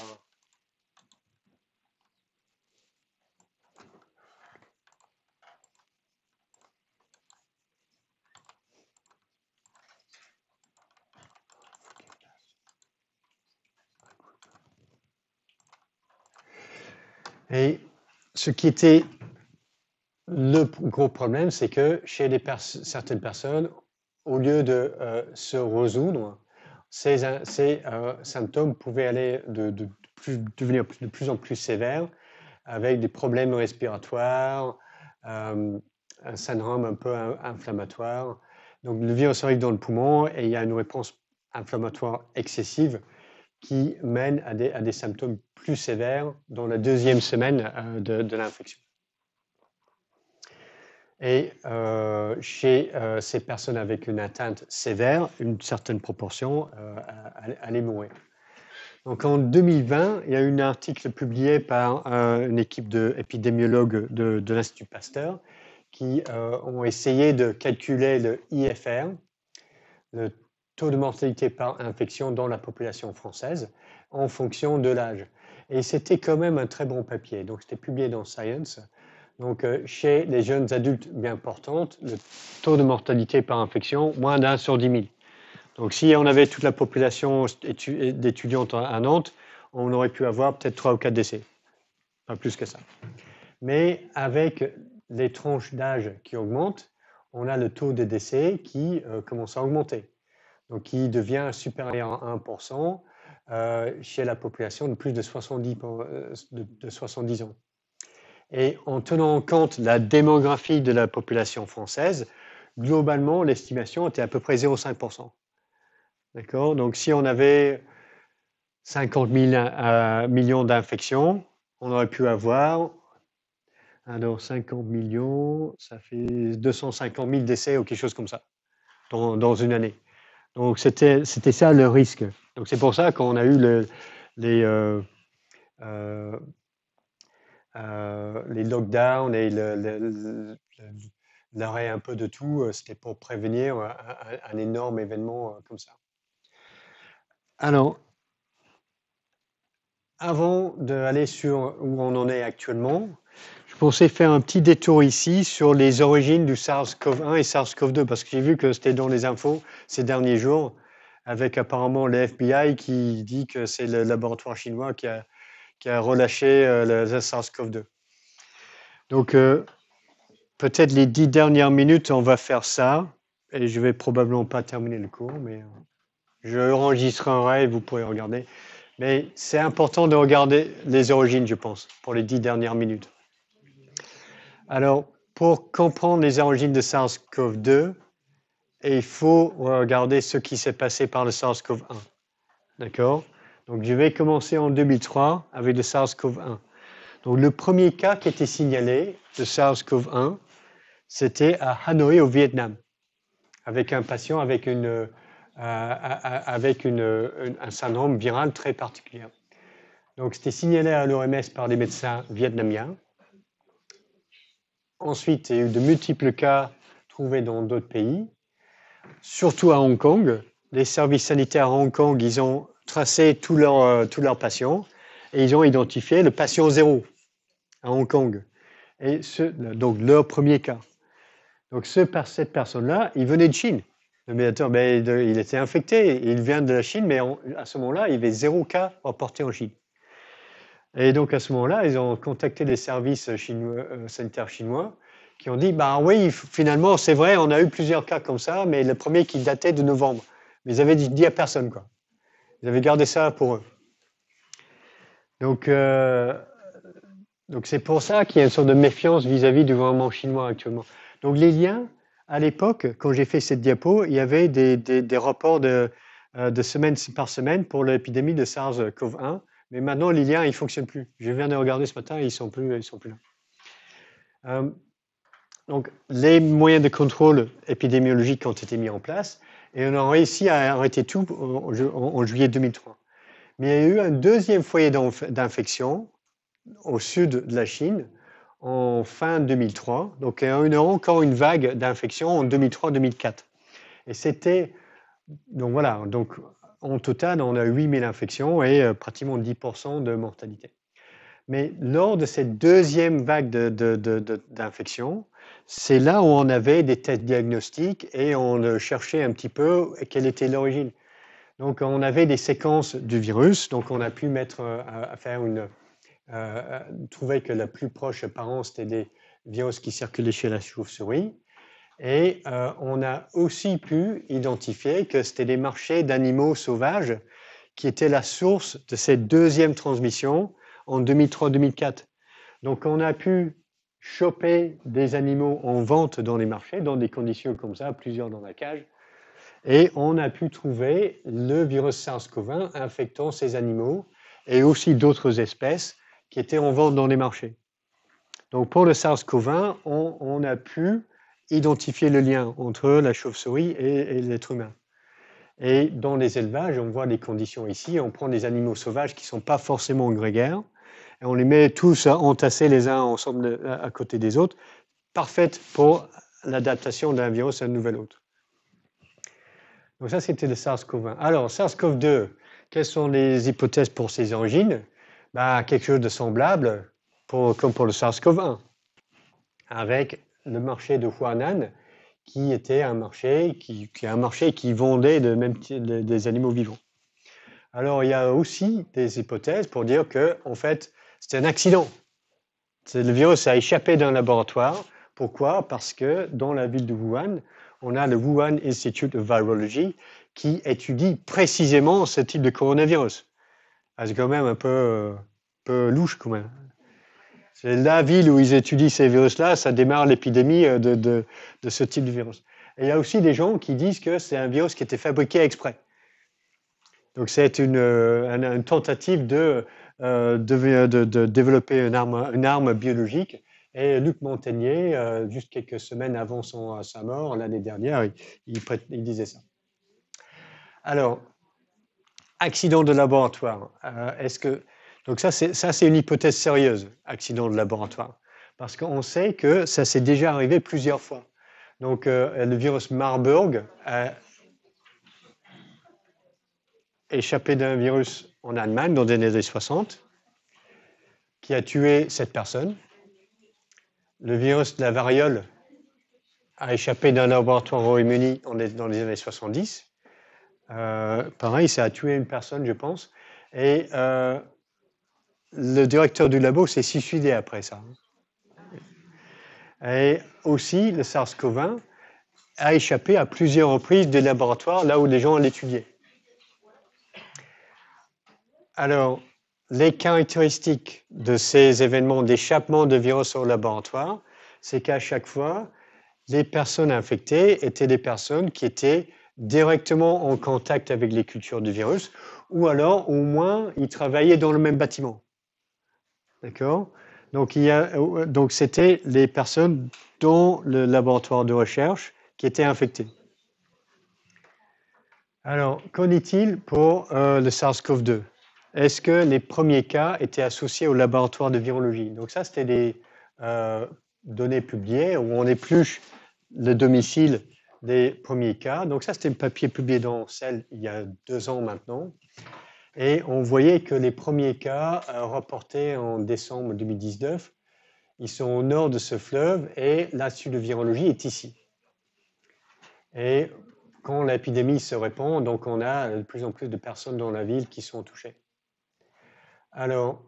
Et ce qui était le gros problème, c'est que chez certaines personnes, au lieu de euh, se résoudre, ces, euh, euh, symptômes pouvaient aller de, devenir de plus en plus sévères, avec des problèmes respiratoires, un syndrome un peu inflammatoire. Donc le virus arrive dans le poumon et il y a une réponse inflammatoire excessive qui mène à des, à des, symptômes plus sévères dans la deuxième semaine euh, de, de l'infection. Et euh, chez euh, ces personnes avec une atteinte sévère, une certaine proportion allait mourir. Donc en 2020, il y a eu un article publié par une équipe d'épidémiologues de, de, de l'Institut Pasteur qui ont essayé de calculer le IFR, le taux de mortalité par infection dans la population française en fonction de l'âge. Et c'était quand même un très bon papier. Donc, c'était publié dans Science. Donc, euh, chez les jeunes adultes bien portantes, le taux de mortalité par infection, moins d'un sur dix mille Donc, si on avait toute la population d'étudiantes à Nantes, on aurait pu avoir peut-être trois ou quatre décès. Pas plus que ça. Mais avec les tranches d'âge qui augmentent, on a le taux de décès qui euh, commence à augmenter donc qui devient supérieur à 1% euh, chez la population de plus de 70, euh, ans. Et en tenant en compte la démographie de la population française, globalement, l'estimation était à peu près 0,5%. D'accord Donc, si on avait 50 euh, millions d'infections, on aurait pu avoir. 50 millions, ça fait 250 000 décès ou quelque chose comme ça dans une année. Donc, c'était ça le risque. Donc, c'est pour ça qu'on a eu euh, euh, euh, les, lockdowns et l'arrêt un peu de tout. C'était pour prévenir un, un, énorme événement comme ça. Alors, avant d'aller sur où on en est actuellement, on s'est fait un petit détour ici sur les origines du SARS-CoV-1 et SARS-CoV-2, parce que j'ai vu que c'était dans les infos ces derniers jours, avec apparemment le FBI qui dit que c'est le laboratoire chinois qui a, qui a relâché euh, le, SARS-CoV-2. Donc, euh, peut-être les dix dernières minutes, on va faire ça, et je vais probablement pas terminer le cours, mais euh, je enregistrerai et vous pourrez regarder. Mais c'est important de regarder les origines, je pense, pour les dix dernières minutes. Alors, pour comprendre les origines de SARS-CoV-2, il faut regarder ce qui s'est passé par le SARS-CoV-1. D'accord Donc, je vais commencer en 2003 avec le SARS-CoV-1. Donc, le premier cas qui était signalé de SARS-CoV-1, c'était à Hanoï, au Vietnam, avec un patient avec, euh, avec un syndrome viral très particulier. Donc, c'était signalé à l'OMS par des médecins vietnamiens. Ensuite, il y a eu de multiples cas trouvés dans d'autres pays, surtout à Hong Kong. Les services sanitaires à Hong Kong, ils ont tracé tous leurs euh, patients et ils ont identifié le patient zéro à Hong Kong. donc, leur premier cas. Donc, cette personne-là, il venait de Chine. Le médiateur, ben, il était infecté, il vient de la Chine, mais à ce moment-là, il y avait zéro cas reporté en Chine. Et donc à ce moment-là, ils ont contacté les services chinois, euh, sanitaires chinois qui ont dit bah oui, finalement, c'est vrai, on a eu plusieurs cas comme ça, mais le premier qui datait de novembre. Mais ils avaient dit à personne, quoi. Ils avaient gardé ça pour eux. Donc, euh, donc c'est pour ça qu'il y a une sorte de méfiance vis-à-vis du gouvernement chinois actuellement. Donc les liens, à l'époque, quand j'ai fait cette diapo, il y avait des, rapports de, euh, de semaine par semaine pour l'épidémie de SARS-CoV-1 mais maintenant, les liens, ils ne fonctionnent plus. Je viens de regarder ce matin, ils ne sont, plus, sont plus là. Euh, donc, les moyens de contrôle épidémiologique ont été mis en place et on a réussi à arrêter tout en, juillet 2003. Mais il y a eu un deuxième foyer d'infection au sud de la Chine en fin 2003. Donc, il y a encore une vague d'infection en 2003-2004. Et c'était. Donc voilà, donc en total, on a 8000 infections et euh, pratiquement 10% de mortalité. Mais lors de cette deuxième vague d'infection, c'est là où on avait des tests diagnostiques et on cherchait un petit peu quelle était l'origine. Donc on avait des séquences du virus, donc on a pu mettre euh, à faire une euh, trouver que la plus proche apparence c'était des virus qui circulaient chez la chauve-souris. Et euh, on a aussi pu identifier que c'était des marchés d'animaux sauvages qui étaient la source de cette deuxième transmission en 2003-2004. Donc on a pu choper des animaux en vente dans les marchés, dans des conditions comme ça, plusieurs dans la cage, et on a pu trouver le virus SARS-CoV-1 infectant ces animaux et aussi d'autres espèces qui étaient en vente dans les marchés. Donc pour le SARS-CoV-1, on, a pu identifier le lien entre la chauve-souris et, l'être humain. Et dans les élevages, on voit des conditions ici, on prend des animaux sauvages qui ne sont pas forcément grégaires, et on les met tous entassés les uns ensemble à côté des autres, parfaite pour l'adaptation d'un virus à un nouvel autre. Donc ça, c'était le SARS-CoV-1. Alors, SARS-CoV-2, quelles sont les hypothèses pour ces origines bah, Quelque chose de semblable pour, comme pour le SARS-CoV-1, avec le marché de Huanan, qui était un marché qui, qui un marché qui vendait de même, des animaux vivants. Alors il y a aussi des hypothèses pour dire que en fait c'est un accident. Le virus a échappé d'un laboratoire. Pourquoi Parce que dans la ville de Wuhan, on a le Wuhan Institute of Virology qui étudie précisément ce type de coronavirus. Ah, c'est quand même un peu euh, louche quand même. C'est la ville où ils étudient ces virus-là, ça démarre l'épidémie euh, de, ce type de virus. il y a aussi des gens qui disent que c'est un virus qui était fabriqué exprès. Donc c'est une, euh, tentative euh, de, de développer une arme, une arme, biologique. Et Luc Montagnier, juste quelques semaines avant son, sa mort, l'année dernière, il, il, il disait ça. Alors, accident de laboratoire. Est-ce que donc ça, c'est une hypothèse sérieuse, accident de laboratoire. Parce qu'on sait que ça s'est déjà arrivé plusieurs fois. Donc euh, le virus Marburg a échappé d'un virus en Allemagne dans les années 60 qui a tué cette personne. Le virus de la variole a échappé d'un laboratoire au Royaume-Uni dans les années 70. Euh, pareil, ça a tué une personne, je pense. Et euh, le directeur du labo s'est suicidé après ça. Et aussi, le SARS-CoV-1 a échappé à plusieurs reprises des laboratoires là où les gens l'étudiaient. Alors, les caractéristiques de ces événements d'échappement de virus au laboratoire, c'est qu'à chaque fois, les personnes infectées étaient des personnes qui étaient directement en contact avec les cultures du virus, ou alors au moins ils travaillaient dans le même bâtiment. D'accord donc, il euh, donc c'était les personnes dans le laboratoire de recherche qui étaient infectées. Alors, qu'en est-il pour euh, le SARS-CoV-2 Est-ce que les premiers cas étaient associés au laboratoire de virologie Donc ça, c'était des euh, données publiées où on épluche le domicile des premiers cas. Donc ça, c'était un papier publié dans celle il y a deux ans maintenant. Et on voyait que les premiers cas euh, reportés en décembre 2019, ils sont au nord de ce fleuve et l'institut de virologie est ici. Et quand l'épidémie se répand, donc on a de plus en plus de personnes dans la ville qui sont touchées. Alors,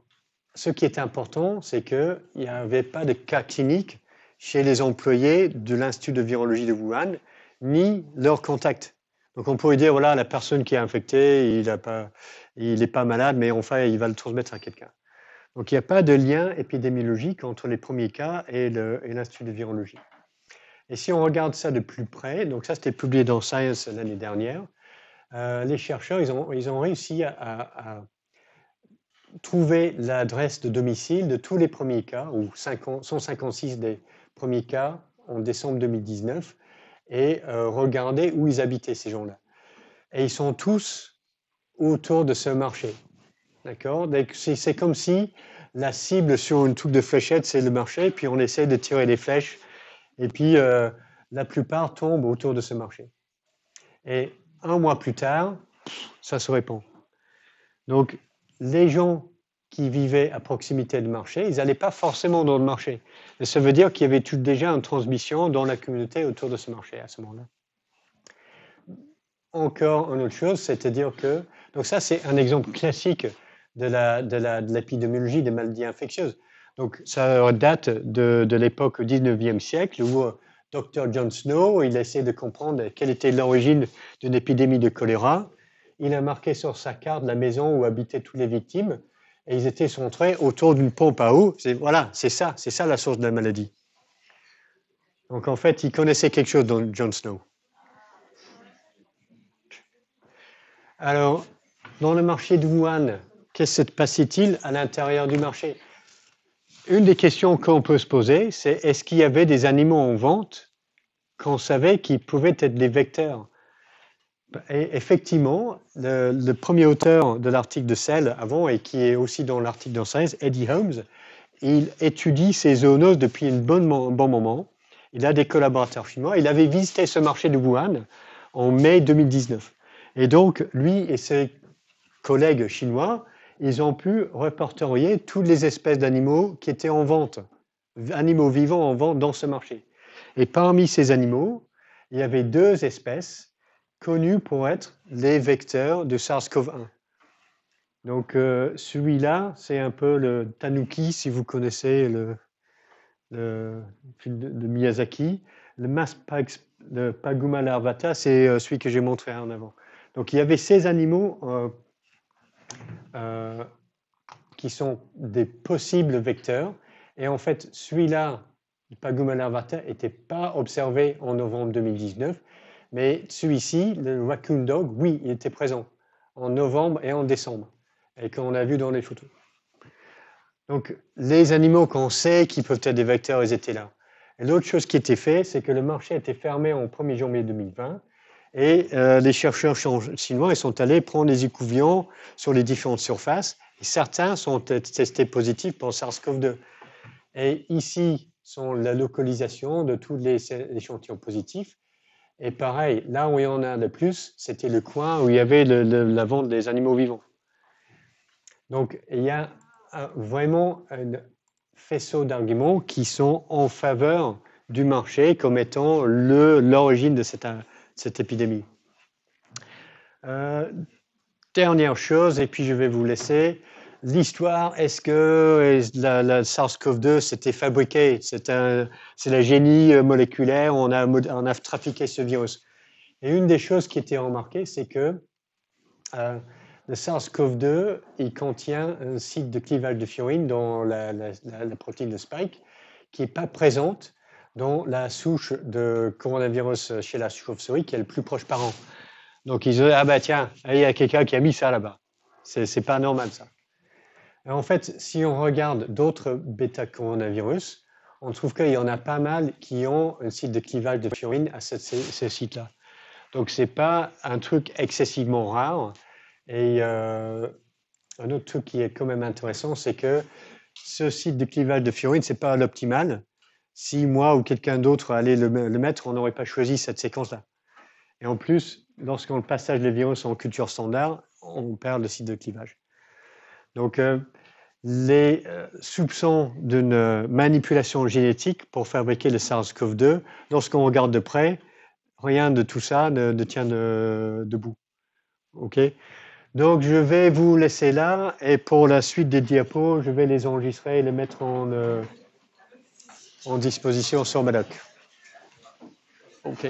ce qui est important, c'est qu'il n'y avait pas de cas cliniques chez les employés de l'Institut de virologie de Wuhan, ni leurs contacts. Donc on pourrait dire, voilà, la personne qui est infectée, il n'est pas, malade, mais enfin, il va le transmettre à quelqu'un. Donc il n'y a pas de lien épidémiologique entre les premiers cas et l'Institut de virologie. Et si on regarde ça de plus près, donc ça c'était publié dans Science l'année dernière, euh, les chercheurs, ils ont, réussi à, trouver l'adresse de domicile de tous les premiers cas, ou 156 des premiers cas en décembre 2019, et regardez euh, regarder où ils habitaient, ces gens-là. Et ils sont tous autour de ce marché. D'accord C'est comme si la cible sur une touche de fléchette, c'est le marché, puis on essaie de tirer des flèches, et puis euh, la plupart tombent autour de ce marché. Et un mois plus tard, ça se répand. Donc, les gens qui vivaient à proximité du marché, ils n'allaient pas forcément dans le marché. Et ça veut dire qu'il y avait tout déjà une transmission dans la communauté autour de ce marché à ce moment-là. Encore une autre chose, c'est-à-dire que... Donc ça, c'est un exemple classique de l'épidémiologie la, de la, de des maladies infectieuses. Donc ça date de, de l'époque du 19e siècle où euh, Dr. John Snow, il essaie de comprendre quelle était l'origine d'une épidémie de choléra. Il a marqué sur sa carte la maison où habitaient toutes les victimes et ils étaient centrés autour d'une pompe à eau. Voilà, c'est ça, c'est ça la source de la maladie. Donc en fait, ils connaissaient quelque chose dans Jon Snow. Alors, dans le marché de Wuhan, qu'est-ce qui se passait-il à l'intérieur du marché Une des questions qu'on peut se poser, c'est est-ce qu'il y avait des animaux en vente qu'on savait qu'ils pouvaient être des vecteurs effectivement, le, premier auteur de l'article de celle avant, et qui est aussi dans l'article dans Eddie Holmes, il étudie ces zoonoses depuis un bon, bon moment. Il a des collaborateurs chinois. Il avait visité ce marché de Wuhan en mai 2019. Et donc, lui et ses collègues chinois, ils ont pu reporter toutes les espèces d'animaux qui étaient en vente, animaux vivants en vente dans ce marché. Et parmi ces animaux, il y avait deux espèces connus pour être les vecteurs de SARS-CoV-1. Donc euh, celui-là, c'est un peu le tanuki, si vous connaissez le, film de, Miyazaki. Le Maspax de Paguma larvata, c'est euh, celui que j'ai montré en avant. Donc il y avait ces animaux euh, qui sont des possibles vecteurs. Et en fait, celui-là, Paguma larvata, n'était pas observé en novembre 2019. Mais celui-ci, le Raccoon Dog, oui, il était présent en novembre et en décembre, et qu'on a vu dans les photos. Donc, les animaux qu'on sait qui peuvent être des vecteurs, ils étaient là. L'autre chose qui était fait, c'est que le marché était fermé en 1er janvier 2020, et euh, les chercheurs chinois ils sont allés prendre des écouvillons sur les différentes surfaces, et certains sont testés positifs pour SARS-CoV-2. Et ici sont la localisation de tous les échantillons positifs, et pareil, là où il y en a de plus, c'était le coin où il y avait la vente des animaux vivants. Donc, il y a euh, vraiment un faisceau d'arguments qui sont en faveur du marché comme étant l'origine de cette, cette épidémie. Euh, dernière chose, et puis je vais vous laisser l'histoire, est-ce que la, SARS-CoV-2 s'était fabriqué C'est la génie euh, moléculaire, on a, on a trafiqué ce virus. Et une des choses qui était remarquée, c'est que euh, le SARS-CoV-2, il contient un site de clivage de furine dans la, protéine de spike qui n'est pas présente dans la souche de coronavirus chez la chauve-souris qui est le plus proche parent. Donc ils disent, ah bah tiens, il y a quelqu'un qui a mis ça là-bas. C'est pas normal ça en fait, si on regarde d'autres bêta-coronavirus, on trouve qu'il y en a pas mal qui ont un site de clivage de furine à ce, site-là. Donc, ce n'est pas un truc excessivement rare. Et euh, un autre truc qui est quand même intéressant, c'est que ce site de clivage de furine, ce n'est pas l'optimal. Si moi ou quelqu'un d'autre allait le, mettre, on n'aurait pas choisi cette séquence-là. Et en plus, lorsqu'on passage le virus en culture standard, on perd le site de clivage. Donc, euh, les euh, soupçons d'une euh, manipulation génétique pour fabriquer le SARS-CoV-2, lorsqu'on regarde de près, rien de tout ça ne, tient debout. OK Donc, je vais vous laisser là et pour la suite des diapos, je vais les enregistrer et les mettre en, disposition sur Madoc. OK.